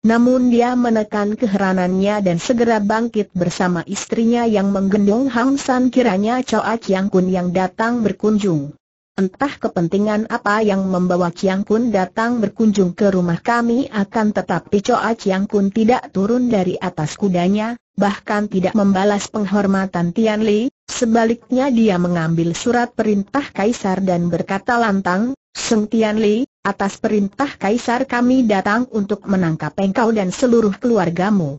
Namun dia menekan keheranannya dan segera bangkit bersama istrinya yang menggendong Hang San kiranya Choa Chiang Kun yang datang berkunjung. Entah kepentingan apa yang membawa Chiang Kun datang berkunjung ke rumah kami akan tetapi Choa Chiang Kun tidak turun dari atas kudanya, bahkan tidak membalas penghormatan Tian Li, sebaliknya dia mengambil surat perintah Kaisar dan berkata lantang, Seng Tian Li, atas perintah Kaisar kami datang untuk menangkap engkau dan seluruh keluargamu.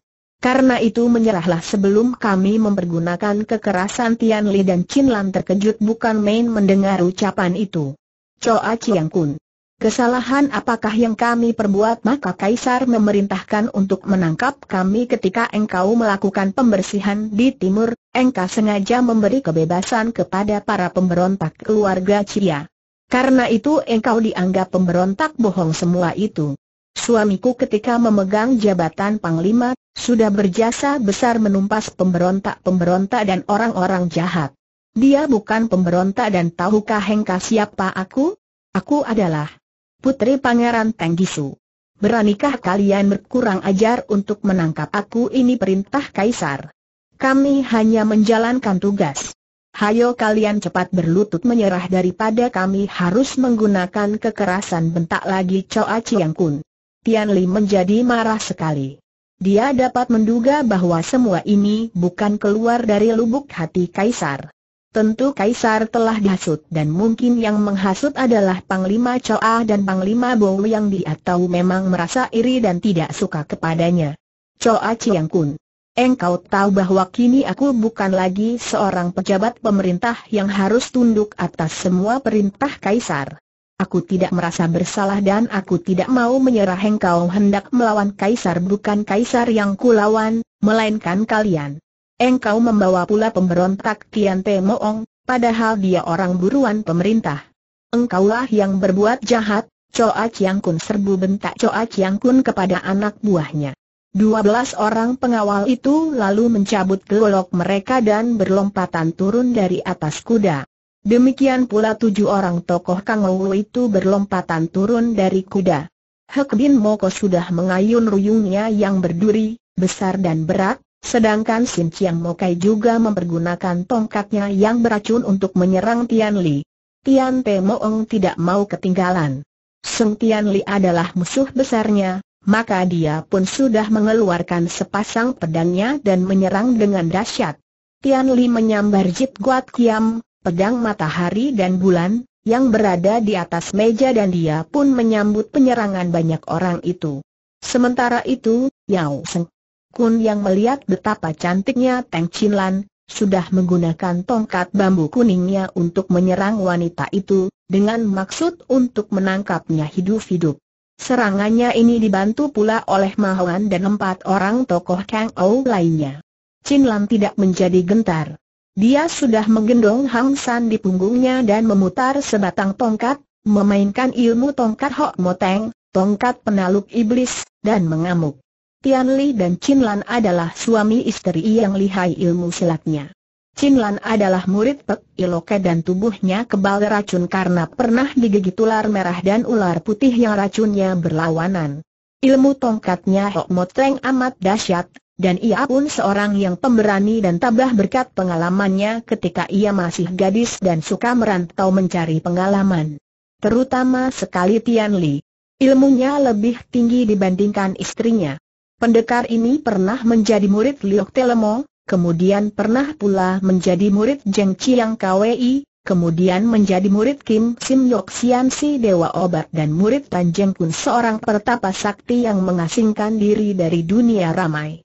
Karena itu menyerahlah sebelum kami mempergunakan kekerasan Tian Li dan Chin Lan terkejut bukan main mendengar ucapan itu. Choa Chiang Kun. Kesalahan apakah yang kami perbuat maka Kaisar memerintahkan untuk menangkap kami ketika engkau melakukan pembersihan di timur, engkau sengaja memberi kebebasan kepada para pemberontak keluarga Cia. Karena itu engkau dianggap pemberontak bohong semua itu. Suamiku ketika memegang jabatan Panglima, sudah berjasa besar menumpas pemberontak-pemberontak dan orang-orang jahat. Dia bukan pemberontak dan tahukah Hengka siapa aku? Aku adalah putri Pangeran Tenggisu. Beranikah kalian berkurang ajar untuk menangkap aku ini perintah Kaisar? Kami hanya menjalankan tugas. Hayo kalian cepat berlutut menyerah daripada kami harus menggunakan kekerasan bentak lagi Choa Chiang Kun. Tian Li menjadi marah sekali. Dia dapat menduga bahwa semua ini bukan keluar dari lubuk hati Kaisar. Tentu Kaisar telah dihasut dan mungkin yang menghasut adalah Panglima Choa dan Panglima Bow yang dia tahu memang merasa iri dan tidak suka kepadanya. Choa Chiang Kun. Engkau tahu bahwa kini aku bukan lagi seorang pejabat pemerintah yang harus tunduk atas semua perintah kaisar. Aku tidak merasa bersalah dan aku tidak mau menyerah engkau hendak melawan kaisar bukan kaisar yang kulawan, melainkan kalian. Engkau membawa pula pemberontak Tian Te Moong, padahal dia orang buruan pemerintah. Engkaulah yang berbuat jahat, Coa Chiang Kun serbu bentak Coa Chiang Kun kepada anak buahnya. Dua belas orang pengawal itu lalu mencabut gelolok mereka dan berlompatan turun dari atas kuda. Demikian pula tujuh orang tokoh Kang Wu itu berlompatan turun dari kuda. Hek Bin Moko sudah mengayun ruyungnya yang berduri, besar dan berat, sedangkan Sin Chiang Mokai juga mempergunakan tongkatnya yang beracun untuk menyerang Tian Li. Tian Te Moong tidak mau ketinggalan. Seng Tian Li adalah musuh besarnya, maka dia pun sudah mengeluarkan sepasang pedangnya dan menyerang dengan dahsyat. Tian Li menyambar Jip Guat Kiam, pedang matahari dan bulan, yang berada di atas meja dan dia pun menyambut penyerangan banyak orang itu. Sementara itu, Yao Seng Kun yang melihat betapa cantiknya Teng Chin Lan, sudah menggunakan tongkat bambu kuningnya untuk menyerang wanita itu, dengan maksud untuk menangkapnya hidup-hidup. Serangannya ini dibantu pula oleh Mahuan dan empat orang tokoh Kang Ou lainnya. Chin Lan tidak menjadi gentar. Dia sudah menggendong Hang San di punggungnya dan memutar sebatang tongkat, memainkan ilmu tongkat Hok Moteng, tongkat penaluk iblis, dan mengamuk. Tian Li dan Chin Lan adalah suami istri yang lihai ilmu silatnya. Chin Lan adalah murid Pek Iloke dan tubuhnya kebal racun karena pernah digigit ular merah dan ular putih yang racunnya berlawanan. Ilmu tongkatnya Hok Moteng amat dahsyat, dan ia pun seorang yang pemberani dan tabah berkat pengalamannya ketika ia masih gadis dan suka merantau mencari pengalaman. Terutama sekali Tian Li. Ilmunya lebih tinggi dibandingkan istrinya. Pendekar ini pernah menjadi murid Liok Telemo, kemudian pernah pula menjadi murid Jeng Chiang Kwei, kemudian menjadi murid Kim Sim Yok Sian Si Dewa Obat dan murid Tan Jeng Kun seorang pertapa sakti yang mengasingkan diri dari dunia ramai.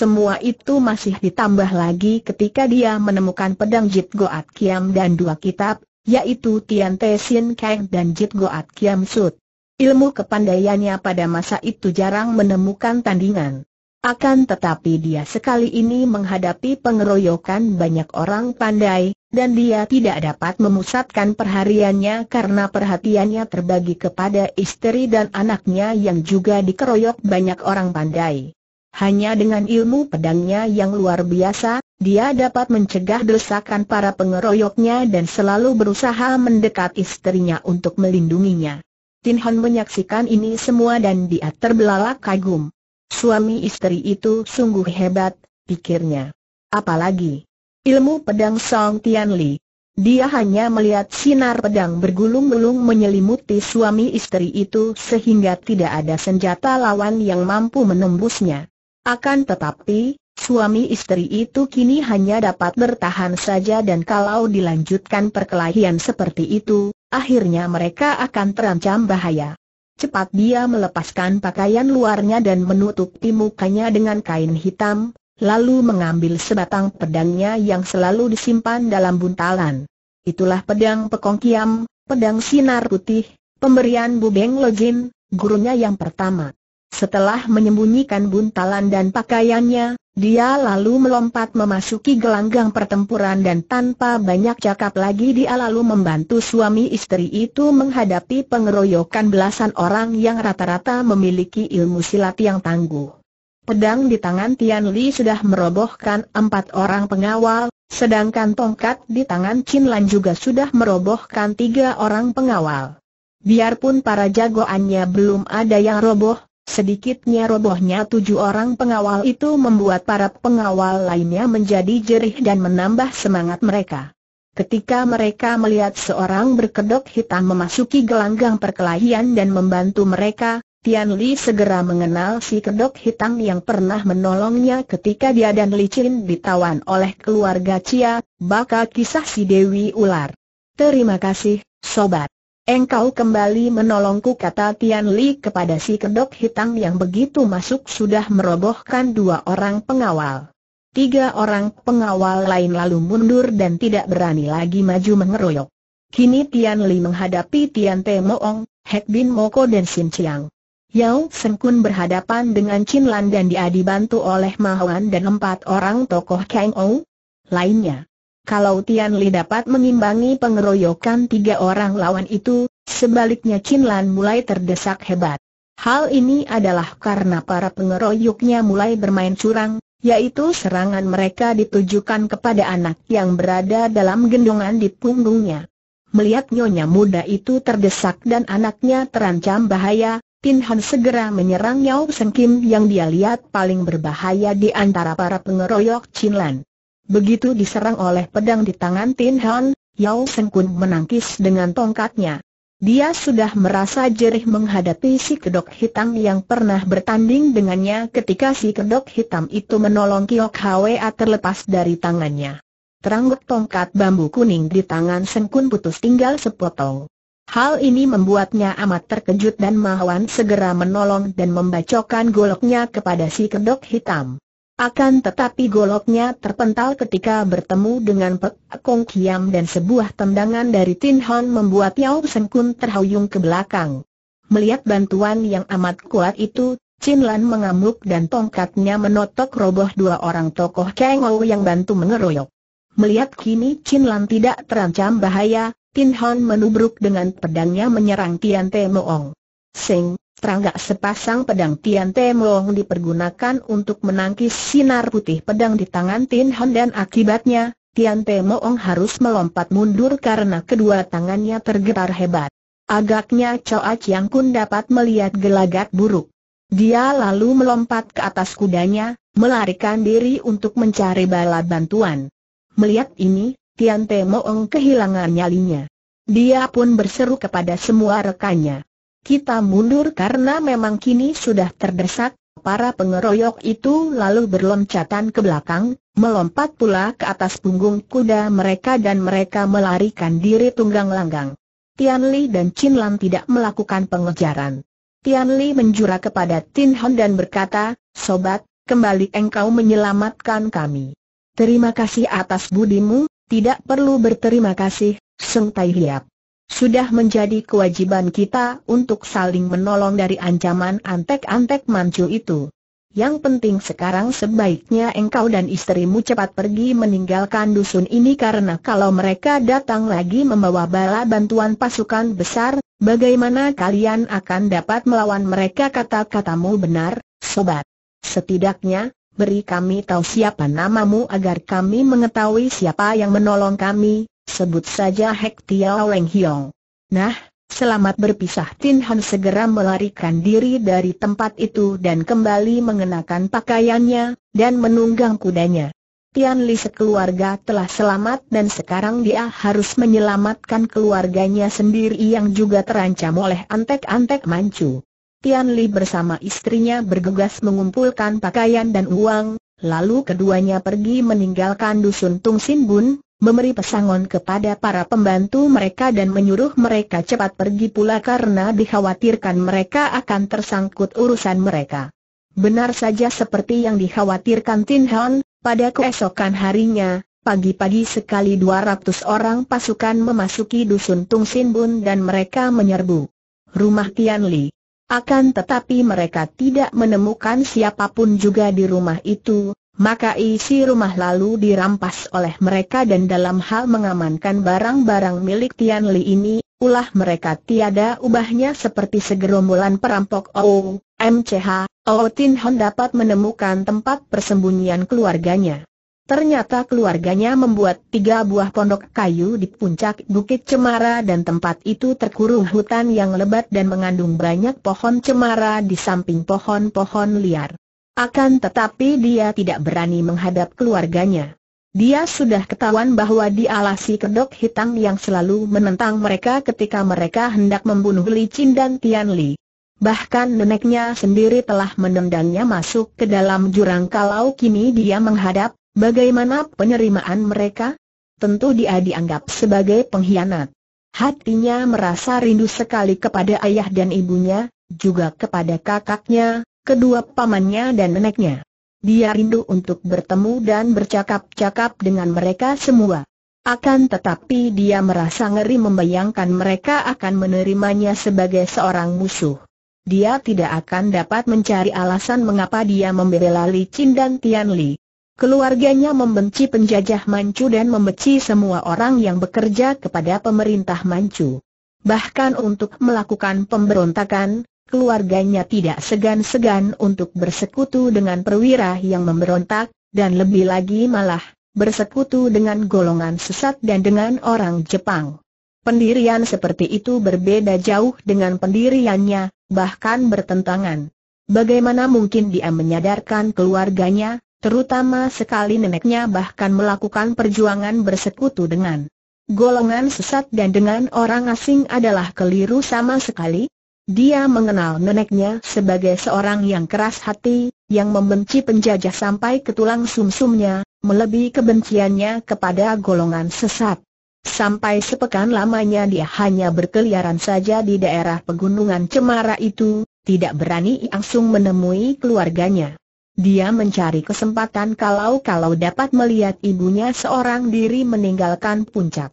Semua itu masih ditambah lagi ketika dia menemukan pedang Jit Goat Kiam dan dua kitab, yaitu Tian Te Sin Kang dan Jit Goat Kiam Sut. Ilmu kepandaiannya pada masa itu jarang menemukan tandingan. Akan tetapi dia sekali ini menghadapi pengeroyokan banyak orang pandai, dan dia tidak dapat memusatkan perhariannya karena perhatiannya terbagi kepada istri dan anaknya yang juga dikeroyok banyak orang pandai. Hanya dengan ilmu pedangnya yang luar biasa, dia dapat mencegah desakan para pengeroyoknya dan selalu berusaha mendekat istrinya untuk melindunginya. Tin Hon menyaksikan ini semua dan dia terbelalak kagum. Suami istri itu sungguh hebat, pikirnya. Apalagi ilmu pedang Song Tian Li. Dia hanya melihat sinar pedang bergulung-gulung menyelimuti suami istri itu sehingga tidak ada senjata lawan yang mampu menembusnya. Akan tetapi, suami istri itu kini hanya dapat bertahan saja dan kalau dilanjutkan perkelahian seperti itu, akhirnya mereka akan terancam bahaya. Cepat dia melepaskan pakaian luarnya dan menutupi mukanya dengan kain hitam, lalu mengambil sebatang pedangnya yang selalu disimpan dalam buntalan. Itulah pedang Pekong Kiam, pedang sinar putih, pemberian Bubeng Lojin, gurunya yang pertama. Setelah menyembunyikan buntalan dan pakaiannya, dia lalu melompat memasuki gelanggang pertempuran dan tanpa banyak cakap lagi dia lalu membantu suami istri itu menghadapi pengeroyokan belasan orang yang rata-rata memiliki ilmu silat yang tangguh. Pedang di tangan Tian Li sudah merobohkan empat orang pengawal, sedangkan tongkat di tangan Qin Lan juga sudah merobohkan tiga orang pengawal. Biarpun para jagoannya belum ada yang roboh, Sedikitnya robohnya tujuh orang pengawal itu membuat para pengawal lainnya menjadi jerih dan menambah semangat mereka. Ketika mereka melihat seorang berkedok hitam memasuki gelanggang perkelahian dan membantu mereka, Tian Li segera mengenal si kedok hitam yang pernah menolongnya ketika dia dan Li Chin ditawan oleh keluarga Chia, bakal kisah si Dewi Ular. Terima kasih, Sobat. Engkau kembali menolongku kata Tian Li kepada si kedok hitam yang begitu masuk sudah merobohkan dua orang pengawal. Tiga orang pengawal lain lalu mundur dan tidak berani lagi maju mengeroyok. Kini Tian Li menghadapi Tian Te Moong, Hek Bin Moko dan Sin Chiang. Yao Sen Kun berhadapan dengan Chin Lan dan dia dibantu oleh Mahuan dan empat orang tokoh Kang Ou lainnya. Kalau Tian Li dapat mengimbangi pengeroyokan tiga orang lawan itu, sebaliknya Chin Lan mulai terdesak hebat. Hal ini adalah karena para pengeroyoknya mulai bermain curang, yaitu serangan mereka ditujukan kepada anak yang berada dalam gendongan di punggungnya. Melihat nyonya muda itu terdesak dan anaknya terancam bahaya, Pin Han segera menyerang Yao Seng Kim yang dia lihat paling berbahaya di antara para pengeroyok Lan. Begitu diserang oleh pedang di tangan Tin Han, Yao Seng menangkis dengan tongkatnya. Dia sudah merasa jerih menghadapi si kedok hitam yang pernah bertanding dengannya ketika si kedok hitam itu menolong Kiok Hwa terlepas dari tangannya. Terangguk tongkat bambu kuning di tangan Sengkun putus tinggal sepotong. Hal ini membuatnya amat terkejut dan Mahwan segera menolong dan membacokan goloknya kepada si kedok hitam. Akan tetapi goloknya terpental ketika bertemu dengan Pek Kong Kiam dan sebuah tendangan dari Tin Hon membuat Yao Sengkun terhuyung ke belakang. Melihat bantuan yang amat kuat itu, Chin Lan mengamuk dan tongkatnya menotok roboh dua orang tokoh Kang Ou yang bantu mengeroyok. Melihat kini Chin Lan tidak terancam bahaya, Tin Hon menubruk dengan pedangnya menyerang Tian Te Moong. Sing, teranggak sepasang pedang Tian Temong dipergunakan untuk menangkis sinar putih pedang di tangan Tin Han dan akibatnya, Tian Temong harus melompat mundur karena kedua tangannya tergetar hebat. Agaknya Choa Chiang Kun dapat melihat gelagat buruk. Dia lalu melompat ke atas kudanya, melarikan diri untuk mencari bala bantuan. Melihat ini, Tian Temong kehilangan nyalinya. Dia pun berseru kepada semua rekannya. Kita mundur karena memang kini sudah terdesak, para pengeroyok itu lalu berloncatan ke belakang, melompat pula ke atas punggung kuda mereka dan mereka melarikan diri tunggang langgang. Tian Li dan Chin Lan tidak melakukan pengejaran. Tian Li menjura kepada Tin Hon dan berkata, Sobat, kembali engkau menyelamatkan kami. Terima kasih atas budimu, tidak perlu berterima kasih, Seng Tai Hiap. Sudah menjadi kewajiban kita untuk saling menolong dari ancaman antek-antek mancu itu. Yang penting sekarang sebaiknya engkau dan istrimu cepat pergi meninggalkan dusun ini karena kalau mereka datang lagi membawa bala bantuan pasukan besar, bagaimana kalian akan dapat melawan mereka kata-katamu benar, sobat. Setidaknya, beri kami tahu siapa namamu agar kami mengetahui siapa yang menolong kami, sebut saja Hek Tiao Leng Hiong. Nah, selamat berpisah Tin Han segera melarikan diri dari tempat itu dan kembali mengenakan pakaiannya, dan menunggang kudanya. Tian Li sekeluarga telah selamat dan sekarang dia harus menyelamatkan keluarganya sendiri yang juga terancam oleh antek-antek mancu. Tian Li bersama istrinya bergegas mengumpulkan pakaian dan uang, lalu keduanya pergi meninggalkan dusun Tung Sin Bun, memberi pesangon kepada para pembantu mereka dan menyuruh mereka cepat pergi pula karena dikhawatirkan mereka akan tersangkut urusan mereka. Benar saja seperti yang dikhawatirkan Tin Han, pada keesokan harinya, pagi-pagi sekali 200 orang pasukan memasuki dusun Tung Sin Bun dan mereka menyerbu rumah Tian Li. Akan tetapi mereka tidak menemukan siapapun juga di rumah itu, maka isi rumah lalu dirampas oleh mereka dan dalam hal mengamankan barang-barang milik Tian Li ini, ulah mereka tiada ubahnya seperti segerombolan perampok O, MCH, O Tin Hon dapat menemukan tempat persembunyian keluarganya. Ternyata keluarganya membuat tiga buah pondok kayu di puncak Bukit Cemara dan tempat itu terkurung hutan yang lebat dan mengandung banyak pohon cemara di samping pohon-pohon liar. Akan tetapi dia tidak berani menghadap keluarganya. Dia sudah ketahuan bahwa dialah si kedok hitam yang selalu menentang mereka ketika mereka hendak membunuh Li Chin dan Tian Li. Bahkan neneknya sendiri telah menendangnya masuk ke dalam jurang kalau kini dia menghadap, bagaimana penerimaan mereka? Tentu dia dianggap sebagai pengkhianat. Hatinya merasa rindu sekali kepada ayah dan ibunya, juga kepada kakaknya, kedua pamannya dan neneknya. Dia rindu untuk bertemu dan bercakap-cakap dengan mereka semua. Akan tetapi dia merasa ngeri membayangkan mereka akan menerimanya sebagai seorang musuh. Dia tidak akan dapat mencari alasan mengapa dia membela Li Qin dan Tian Li. Keluarganya membenci penjajah Manchu dan membenci semua orang yang bekerja kepada pemerintah Manchu. Bahkan untuk melakukan pemberontakan, keluarganya tidak segan-segan untuk bersekutu dengan perwira yang memberontak, dan lebih lagi malah, bersekutu dengan golongan sesat dan dengan orang Jepang. Pendirian seperti itu berbeda jauh dengan pendiriannya, bahkan bertentangan. Bagaimana mungkin dia menyadarkan keluarganya, terutama sekali neneknya bahkan melakukan perjuangan bersekutu dengan golongan sesat dan dengan orang asing adalah keliru sama sekali, dia mengenal neneknya sebagai seorang yang keras hati, yang membenci penjajah sampai ke tulang sumsumnya, melebihi kebenciannya kepada golongan sesat. Sampai sepekan lamanya dia hanya berkeliaran saja di daerah pegunungan Cemara itu, tidak berani langsung menemui keluarganya. Dia mencari kesempatan kalau-kalau dapat melihat ibunya seorang diri meninggalkan puncak.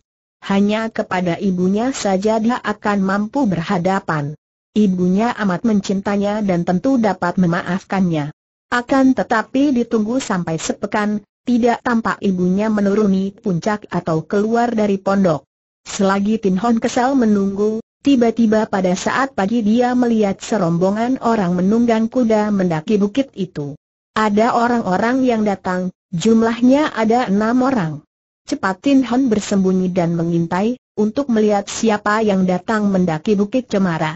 Hanya kepada ibunya saja dia akan mampu berhadapan. Ibunya amat mencintanya dan tentu dapat memaafkannya. Akan tetapi ditunggu sampai sepekan, tidak tampak ibunya menuruni puncak atau keluar dari pondok. Selagi Tin Hon kesal menunggu, tiba-tiba pada saat pagi dia melihat serombongan orang menunggang kuda mendaki bukit itu. Ada orang-orang yang datang, jumlahnya ada enam orang. Cepat Tin Hon bersembunyi dan mengintai, untuk melihat siapa yang datang mendaki Bukit Cemara.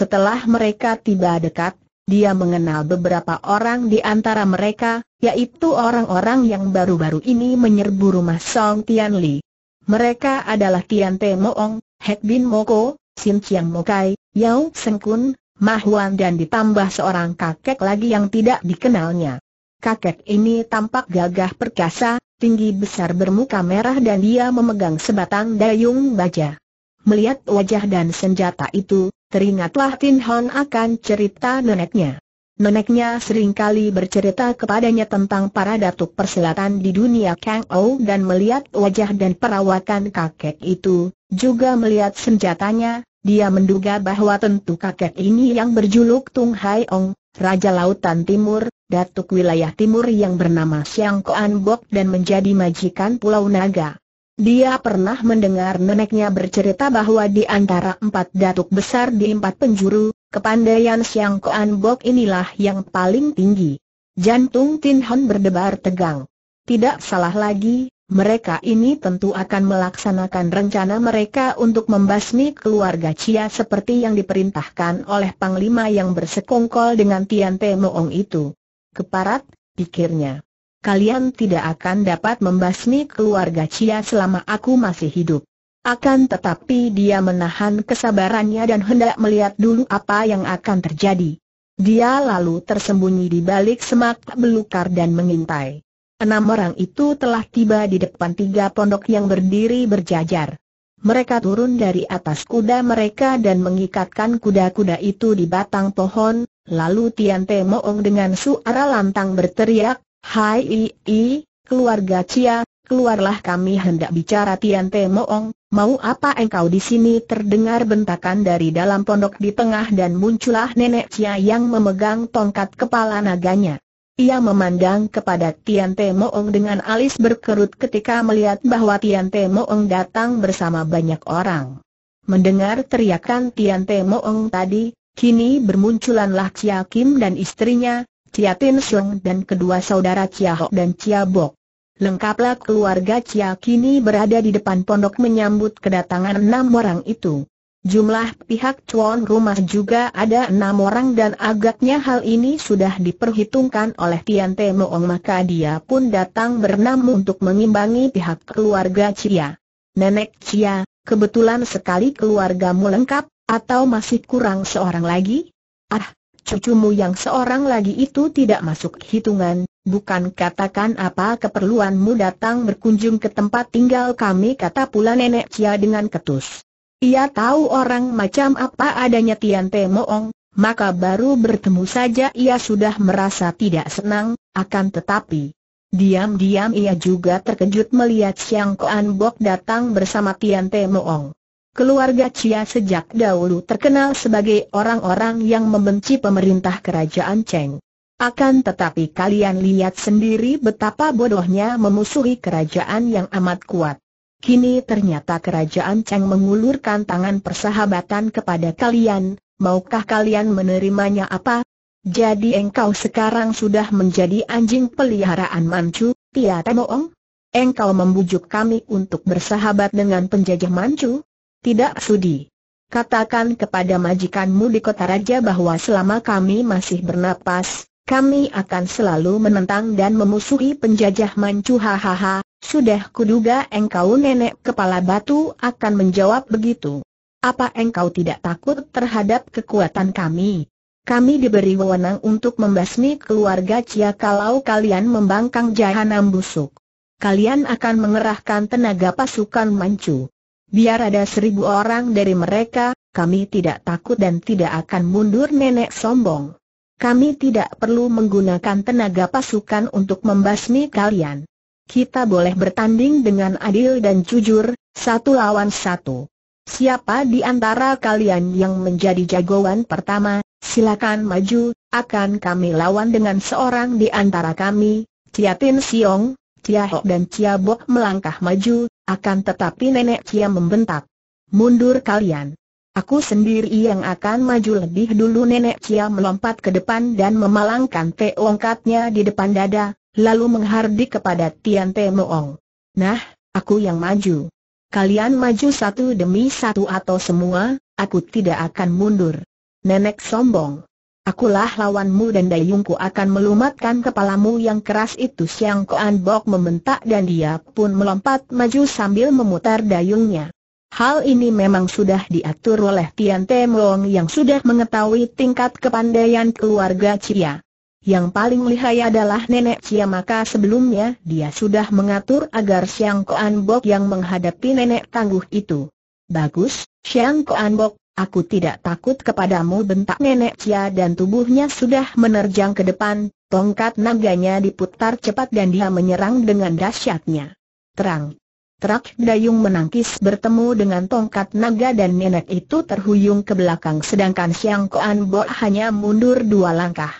Setelah mereka tiba dekat, dia mengenal beberapa orang di antara mereka, yaitu orang-orang yang baru-baru ini menyerbu rumah Song Tianli. Mereka adalah Tian Te Moong, Hek Bin Moko, Sin Chiang Mokai, Yao Kun, Mahuan dan ditambah seorang kakek lagi yang tidak dikenalnya. Kakek ini tampak gagah perkasa, tinggi besar bermuka merah dan dia memegang sebatang dayung baja. Melihat wajah dan senjata itu, teringatlah Tin Hon akan cerita neneknya. Neneknya sering kali bercerita kepadanya tentang para datuk perselatan di dunia Kang Ou dan melihat wajah dan perawakan kakek itu, juga melihat senjatanya, dia menduga bahwa tentu kakek ini yang berjuluk Tung Hai Ong, Raja Lautan Timur, Datuk Wilayah Timur yang bernama Siang Koan Bok dan menjadi majikan Pulau Naga. Dia pernah mendengar neneknya bercerita bahwa di antara empat datuk besar di empat penjuru, kepandaian Siang Koan Bok inilah yang paling tinggi. Jantung Tin Hon berdebar tegang. Tidak salah lagi, mereka ini tentu akan melaksanakan rencana mereka untuk membasmi keluarga Chia seperti yang diperintahkan oleh Panglima yang bersekongkol dengan Tian Te Moong itu. Keparat, pikirnya kalian tidak akan dapat membasmi keluarga Cia selama aku masih hidup. Akan tetapi dia menahan kesabarannya dan hendak melihat dulu apa yang akan terjadi. Dia lalu tersembunyi di balik semak belukar dan mengintai. Enam orang itu telah tiba di depan tiga pondok yang berdiri berjajar. Mereka turun dari atas kuda mereka dan mengikatkan kuda-kuda itu di batang pohon, lalu Tian Te Moong dengan suara lantang berteriak, Hai i, i, keluarga Cia, keluarlah kami hendak bicara Tian Te Moong, mau apa engkau di sini terdengar bentakan dari dalam pondok di tengah dan muncullah nenek Cia yang memegang tongkat kepala naganya. Ia memandang kepada Tian Te Moong dengan alis berkerut ketika melihat bahwa Tian Te Moong datang bersama banyak orang. Mendengar teriakan Tian Te Moong tadi, kini bermunculanlah Cia Kim dan istrinya, Chia Tin Sung dan kedua saudara Chia Hok dan Chia Bok. Lengkaplah keluarga Chia kini berada di depan pondok menyambut kedatangan enam orang itu. Jumlah pihak cuan rumah juga ada enam orang dan agaknya hal ini sudah diperhitungkan oleh Tian Te Moong maka dia pun datang bernam untuk mengimbangi pihak keluarga Cia. Nenek Cia, kebetulan sekali keluargamu lengkap, atau masih kurang seorang lagi? Ah, cucumu yang seorang lagi itu tidak masuk hitungan, bukan katakan apa keperluanmu datang berkunjung ke tempat tinggal kami kata pula nenek Cia dengan ketus. Ia tahu orang macam apa adanya Tian Te Moong, maka baru bertemu saja ia sudah merasa tidak senang, akan tetapi... Diam-diam ia juga terkejut melihat Siang Koan Bok datang bersama Tian Te Moong. Keluarga Chia sejak dahulu terkenal sebagai orang-orang yang membenci pemerintah kerajaan Cheng. Akan tetapi kalian lihat sendiri betapa bodohnya memusuhi kerajaan yang amat kuat. Kini ternyata kerajaan Cheng mengulurkan tangan persahabatan kepada kalian, maukah kalian menerimanya apa? Jadi engkau sekarang sudah menjadi anjing peliharaan Manchu, tiada bohong? Engkau membujuk kami untuk bersahabat dengan penjajah Manchu? Tidak sudi. Katakan kepada majikanmu di kota raja bahwa selama kami masih bernapas, kami akan selalu menentang dan memusuhi penjajah mancu hahaha, sudah kuduga engkau nenek kepala batu akan menjawab begitu. Apa engkau tidak takut terhadap kekuatan kami? Kami diberi wewenang untuk membasmi keluarga Cia kalau kalian membangkang jahanam busuk. Kalian akan mengerahkan tenaga pasukan mancu. Biar ada seribu orang dari mereka, kami tidak takut dan tidak akan mundur nenek sombong. Kami tidak perlu menggunakan tenaga pasukan untuk membasmi kalian. Kita boleh bertanding dengan adil dan jujur, satu lawan satu. Siapa di antara kalian yang menjadi jagoan pertama, silakan maju, akan kami lawan dengan seorang di antara kami, Tia Tin Siong, Tia Hok dan Cia Bok melangkah maju, akan tetapi Nenek Cia membentak. Mundur kalian. Aku sendiri yang akan maju lebih dulu Nenek Cia melompat ke depan dan memalangkan teongkatnya di depan dada, lalu menghardik kepada Tian Te Moong. Nah, aku yang maju. Kalian maju satu demi satu atau semua, aku tidak akan mundur. Nenek sombong. Akulah lawanmu dan dayungku akan melumatkan kepalamu yang keras itu Siang Koan Bok membentak dan dia pun melompat maju sambil memutar dayungnya. Hal ini memang sudah diatur oleh Tian Temong yang sudah mengetahui tingkat kepandaian keluarga Cia. Yang paling lihai adalah nenek Cia maka sebelumnya dia sudah mengatur agar Siang Koan Bok yang menghadapi nenek tangguh itu. Bagus, Siang Koan Bok, Aku tidak takut kepadamu bentak nenek Cia dan tubuhnya sudah menerjang ke depan, tongkat naganya diputar cepat dan dia menyerang dengan dahsyatnya. Terang. Terak Dayung menangkis bertemu dengan tongkat naga dan nenek itu terhuyung ke belakang sedangkan Siang Koan Bo hanya mundur dua langkah.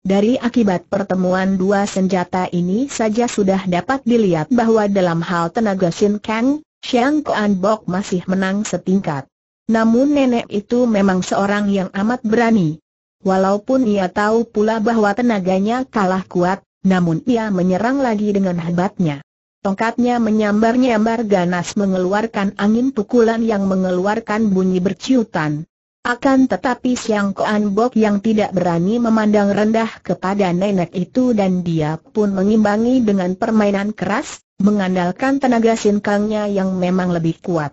Dari akibat pertemuan dua senjata ini saja sudah dapat dilihat bahwa dalam hal tenaga Shin Kang, Siang Koan Bok masih menang setingkat. Namun nenek itu memang seorang yang amat berani. Walaupun ia tahu pula bahwa tenaganya kalah kuat, namun ia menyerang lagi dengan hebatnya. Tongkatnya menyambar-nyambar ganas mengeluarkan angin pukulan yang mengeluarkan bunyi berciutan. Akan tetapi Siang Koan Bok yang tidak berani memandang rendah kepada nenek itu dan dia pun mengimbangi dengan permainan keras, mengandalkan tenaga sinkangnya yang memang lebih kuat.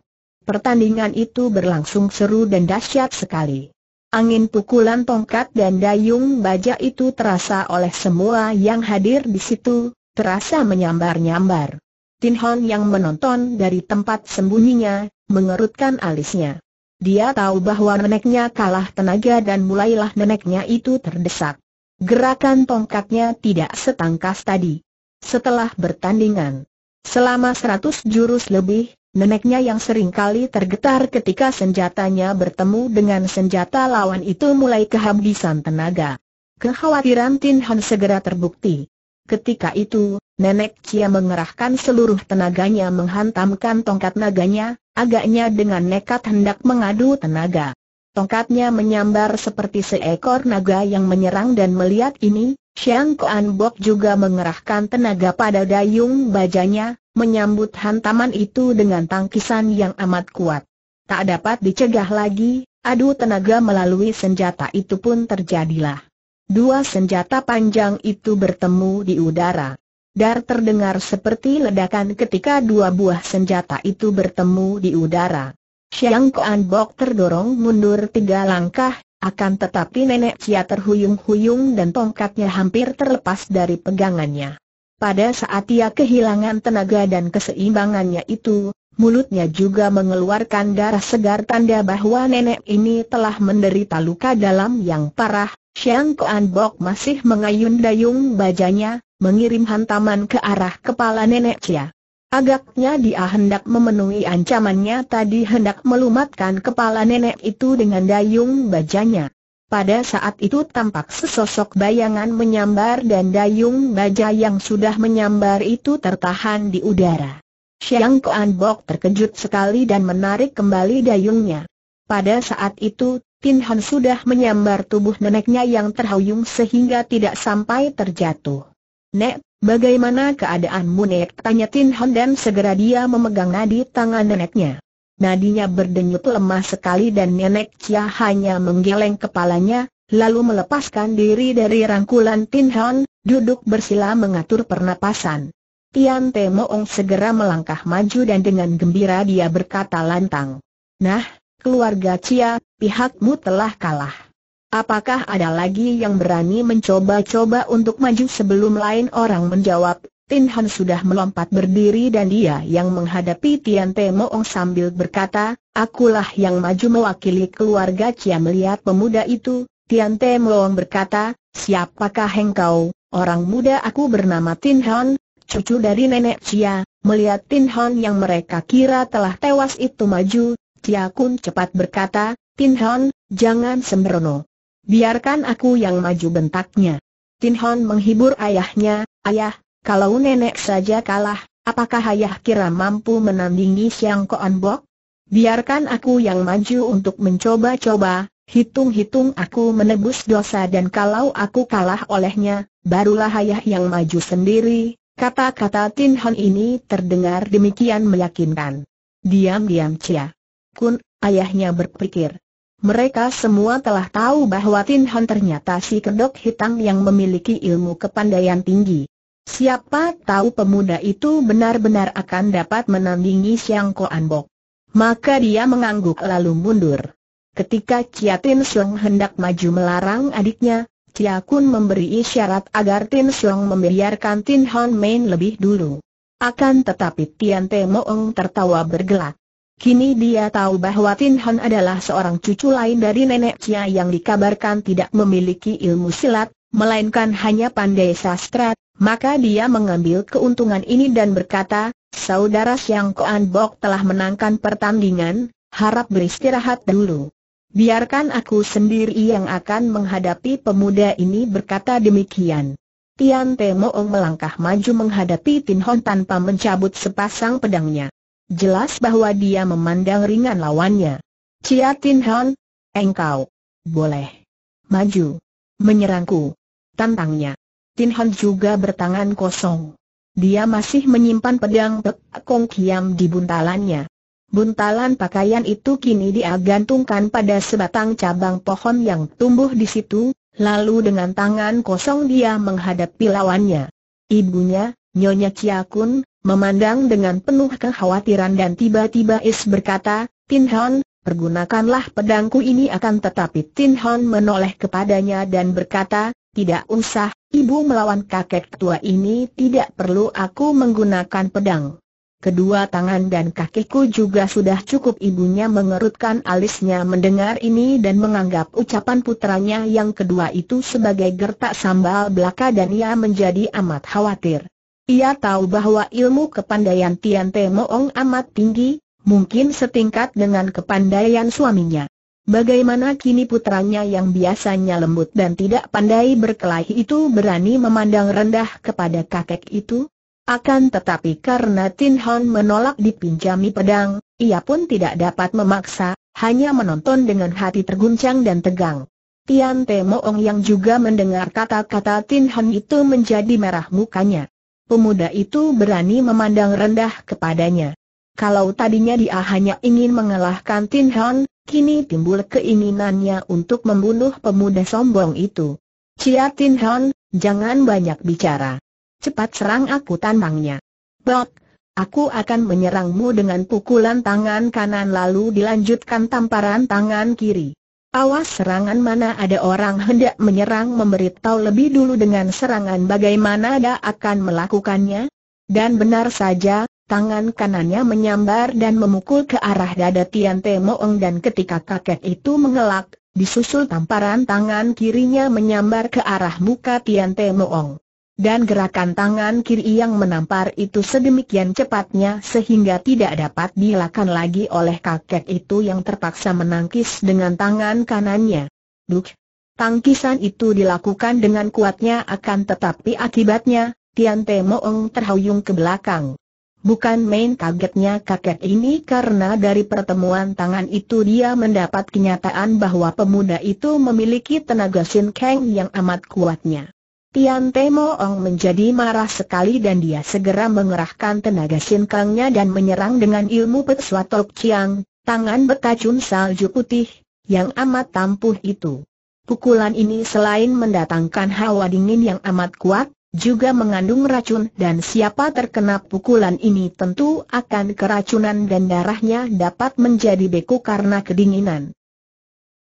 Pertandingan itu berlangsung seru dan dahsyat sekali. Angin pukulan tongkat dan dayung baja itu terasa oleh semua yang hadir di situ, terasa menyambar-nyambar. Tin Hon yang menonton dari tempat sembunyinya, mengerutkan alisnya. Dia tahu bahwa neneknya kalah tenaga dan mulailah neneknya itu terdesak. Gerakan tongkatnya tidak setangkas tadi. Setelah bertandingan selama seratus jurus lebih, Neneknya yang sering kali tergetar ketika senjatanya bertemu dengan senjata lawan itu mulai kehabisan tenaga. Kekhawatiran Tin Han segera terbukti. Ketika itu, Nenek Cia mengerahkan seluruh tenaganya menghantamkan tongkat naganya, agaknya dengan nekat hendak mengadu tenaga. Tongkatnya menyambar seperti seekor naga yang menyerang dan melihat ini, Xiang Kuan Bok juga mengerahkan tenaga pada dayung bajanya, menyambut hantaman itu dengan tangkisan yang amat kuat. Tak dapat dicegah lagi, adu tenaga melalui senjata itu pun terjadilah. Dua senjata panjang itu bertemu di udara. Dar terdengar seperti ledakan ketika dua buah senjata itu bertemu di udara. Xiang Kuan Bok terdorong mundur tiga langkah, akan tetapi nenek Cia terhuyung-huyung dan tongkatnya hampir terlepas dari pegangannya. Pada saat ia kehilangan tenaga dan keseimbangannya itu, mulutnya juga mengeluarkan darah segar tanda bahwa nenek ini telah menderita luka dalam yang parah. Xiang Kuan Bok masih mengayun dayung bajanya, mengirim hantaman ke arah kepala nenek Cia. Agaknya dia hendak memenuhi ancamannya tadi hendak melumatkan kepala nenek itu dengan dayung bajanya. Pada saat itu tampak sesosok bayangan menyambar dan dayung baja yang sudah menyambar itu tertahan di udara. Xiang Kuan Bok terkejut sekali dan menarik kembali dayungnya. Pada saat itu, Tin Han sudah menyambar tubuh neneknya yang terhuyung sehingga tidak sampai terjatuh. Nek, bagaimana keadaanmu Nek? Tanya Tin Hon dan segera dia memegang nadi tangan neneknya. Nadinya berdenyut lemah sekali dan nenek Chia hanya menggeleng kepalanya, lalu melepaskan diri dari rangkulan Tin Hon, duduk bersila mengatur pernapasan. Tian Te Moong segera melangkah maju dan dengan gembira dia berkata lantang. Nah, keluarga Cia, pihakmu telah kalah. Apakah ada lagi yang berani mencoba-coba untuk maju sebelum lain orang menjawab? Tin Han sudah melompat berdiri dan dia yang menghadapi Tian Te Moong sambil berkata, Akulah yang maju mewakili keluarga Cia melihat pemuda itu, Tian Te Moong berkata, Siapakah engkau, orang muda aku bernama Tin Han, cucu dari nenek Cia, melihat Tin Han yang mereka kira telah tewas itu maju, Cia Kun cepat berkata, Tin Han, jangan sembrono. Biarkan aku yang maju bentaknya. Tin Hon menghibur ayahnya, ayah, kalau nenek saja kalah, apakah ayah kira mampu menandingi Siang Koan Bok? Biarkan aku yang maju untuk mencoba-coba, hitung-hitung aku menebus dosa dan kalau aku kalah olehnya, barulah ayah yang maju sendiri. Kata-kata Tin Hon ini terdengar demikian meyakinkan. Diam-diam Cia Kun, ayahnya berpikir, mereka semua telah tahu bahwa Tin Han ternyata si kedok hitam yang memiliki ilmu kepandaian tinggi. Siapa tahu pemuda itu benar-benar akan dapat menandingi Siang Ko Bok. Maka dia mengangguk lalu mundur. Ketika Chia Tin Sung hendak maju melarang adiknya, Chia Kun memberi isyarat agar Tin Sung membiarkan Tin Han main lebih dulu. Akan tetapi Tian Te Moong tertawa bergelak. Kini dia tahu bahwa Tin Han adalah seorang cucu lain dari neneknya yang dikabarkan tidak memiliki ilmu silat, melainkan hanya pandai sastra, maka dia mengambil keuntungan ini dan berkata, Saudara Siang Koan Bok telah menangkan pertandingan, harap beristirahat dulu. Biarkan aku sendiri yang akan menghadapi pemuda ini berkata demikian. Tian Te Moong melangkah maju menghadapi Tin Hon tanpa mencabut sepasang pedangnya. Jelas bahwa dia memandang ringan lawannya. Chia Tin Han, engkau boleh maju menyerangku. Tantangnya. Tin Han juga bertangan kosong. Dia masih menyimpan pedang Pek Kong Kiam di buntalannya. Buntalan pakaian itu kini dia gantungkan pada sebatang cabang pohon yang tumbuh di situ, lalu dengan tangan kosong dia menghadapi lawannya. Ibunya, Nyonya Chia Kun, Memandang dengan penuh kekhawatiran dan tiba-tiba Is berkata, Tin Hon, pergunakanlah pedangku ini akan tetapi Tin Hon menoleh kepadanya dan berkata, tidak usah, ibu melawan kakek tua ini tidak perlu aku menggunakan pedang. Kedua tangan dan kakiku juga sudah cukup ibunya mengerutkan alisnya mendengar ini dan menganggap ucapan putranya yang kedua itu sebagai gertak sambal belaka dan ia menjadi amat khawatir. Ia tahu bahwa ilmu kepandaian Tian Te Moong amat tinggi, mungkin setingkat dengan kepandaian suaminya. Bagaimana kini putranya yang biasanya lembut dan tidak pandai berkelahi itu berani memandang rendah kepada kakek itu? Akan tetapi karena Tin Hon menolak dipinjami pedang, ia pun tidak dapat memaksa, hanya menonton dengan hati terguncang dan tegang. Tian Te Moong yang juga mendengar kata-kata Tin Hon itu menjadi merah mukanya pemuda itu berani memandang rendah kepadanya. Kalau tadinya dia hanya ingin mengalahkan Tin Han, kini timbul keinginannya untuk membunuh pemuda sombong itu. Cia Tin Han, jangan banyak bicara. Cepat serang aku tantangnya. Bok, aku akan menyerangmu dengan pukulan tangan kanan lalu dilanjutkan tamparan tangan kiri. Awas serangan mana ada orang hendak menyerang memberitahu lebih dulu dengan serangan bagaimana dia akan melakukannya? Dan benar saja, tangan kanannya menyambar dan memukul ke arah dada Tian Te Moong dan ketika kakek itu mengelak, disusul tamparan tangan kirinya menyambar ke arah muka Tian Te Moong dan gerakan tangan kiri yang menampar itu sedemikian cepatnya sehingga tidak dapat dilakukan lagi oleh kakek itu yang terpaksa menangkis dengan tangan kanannya. Duk! Tangkisan itu dilakukan dengan kuatnya akan tetapi akibatnya, Tian Te Moong terhuyung ke belakang. Bukan main kagetnya kakek ini karena dari pertemuan tangan itu dia mendapat kenyataan bahwa pemuda itu memiliki tenaga Sin Kang yang amat kuatnya. Tian Temo Ong menjadi marah sekali dan dia segera mengerahkan tenaga sinkangnya dan menyerang dengan ilmu Petsua Tok tangan berkacun salju putih, yang amat tampuh itu. Pukulan ini selain mendatangkan hawa dingin yang amat kuat, juga mengandung racun dan siapa terkena pukulan ini tentu akan keracunan dan darahnya dapat menjadi beku karena kedinginan.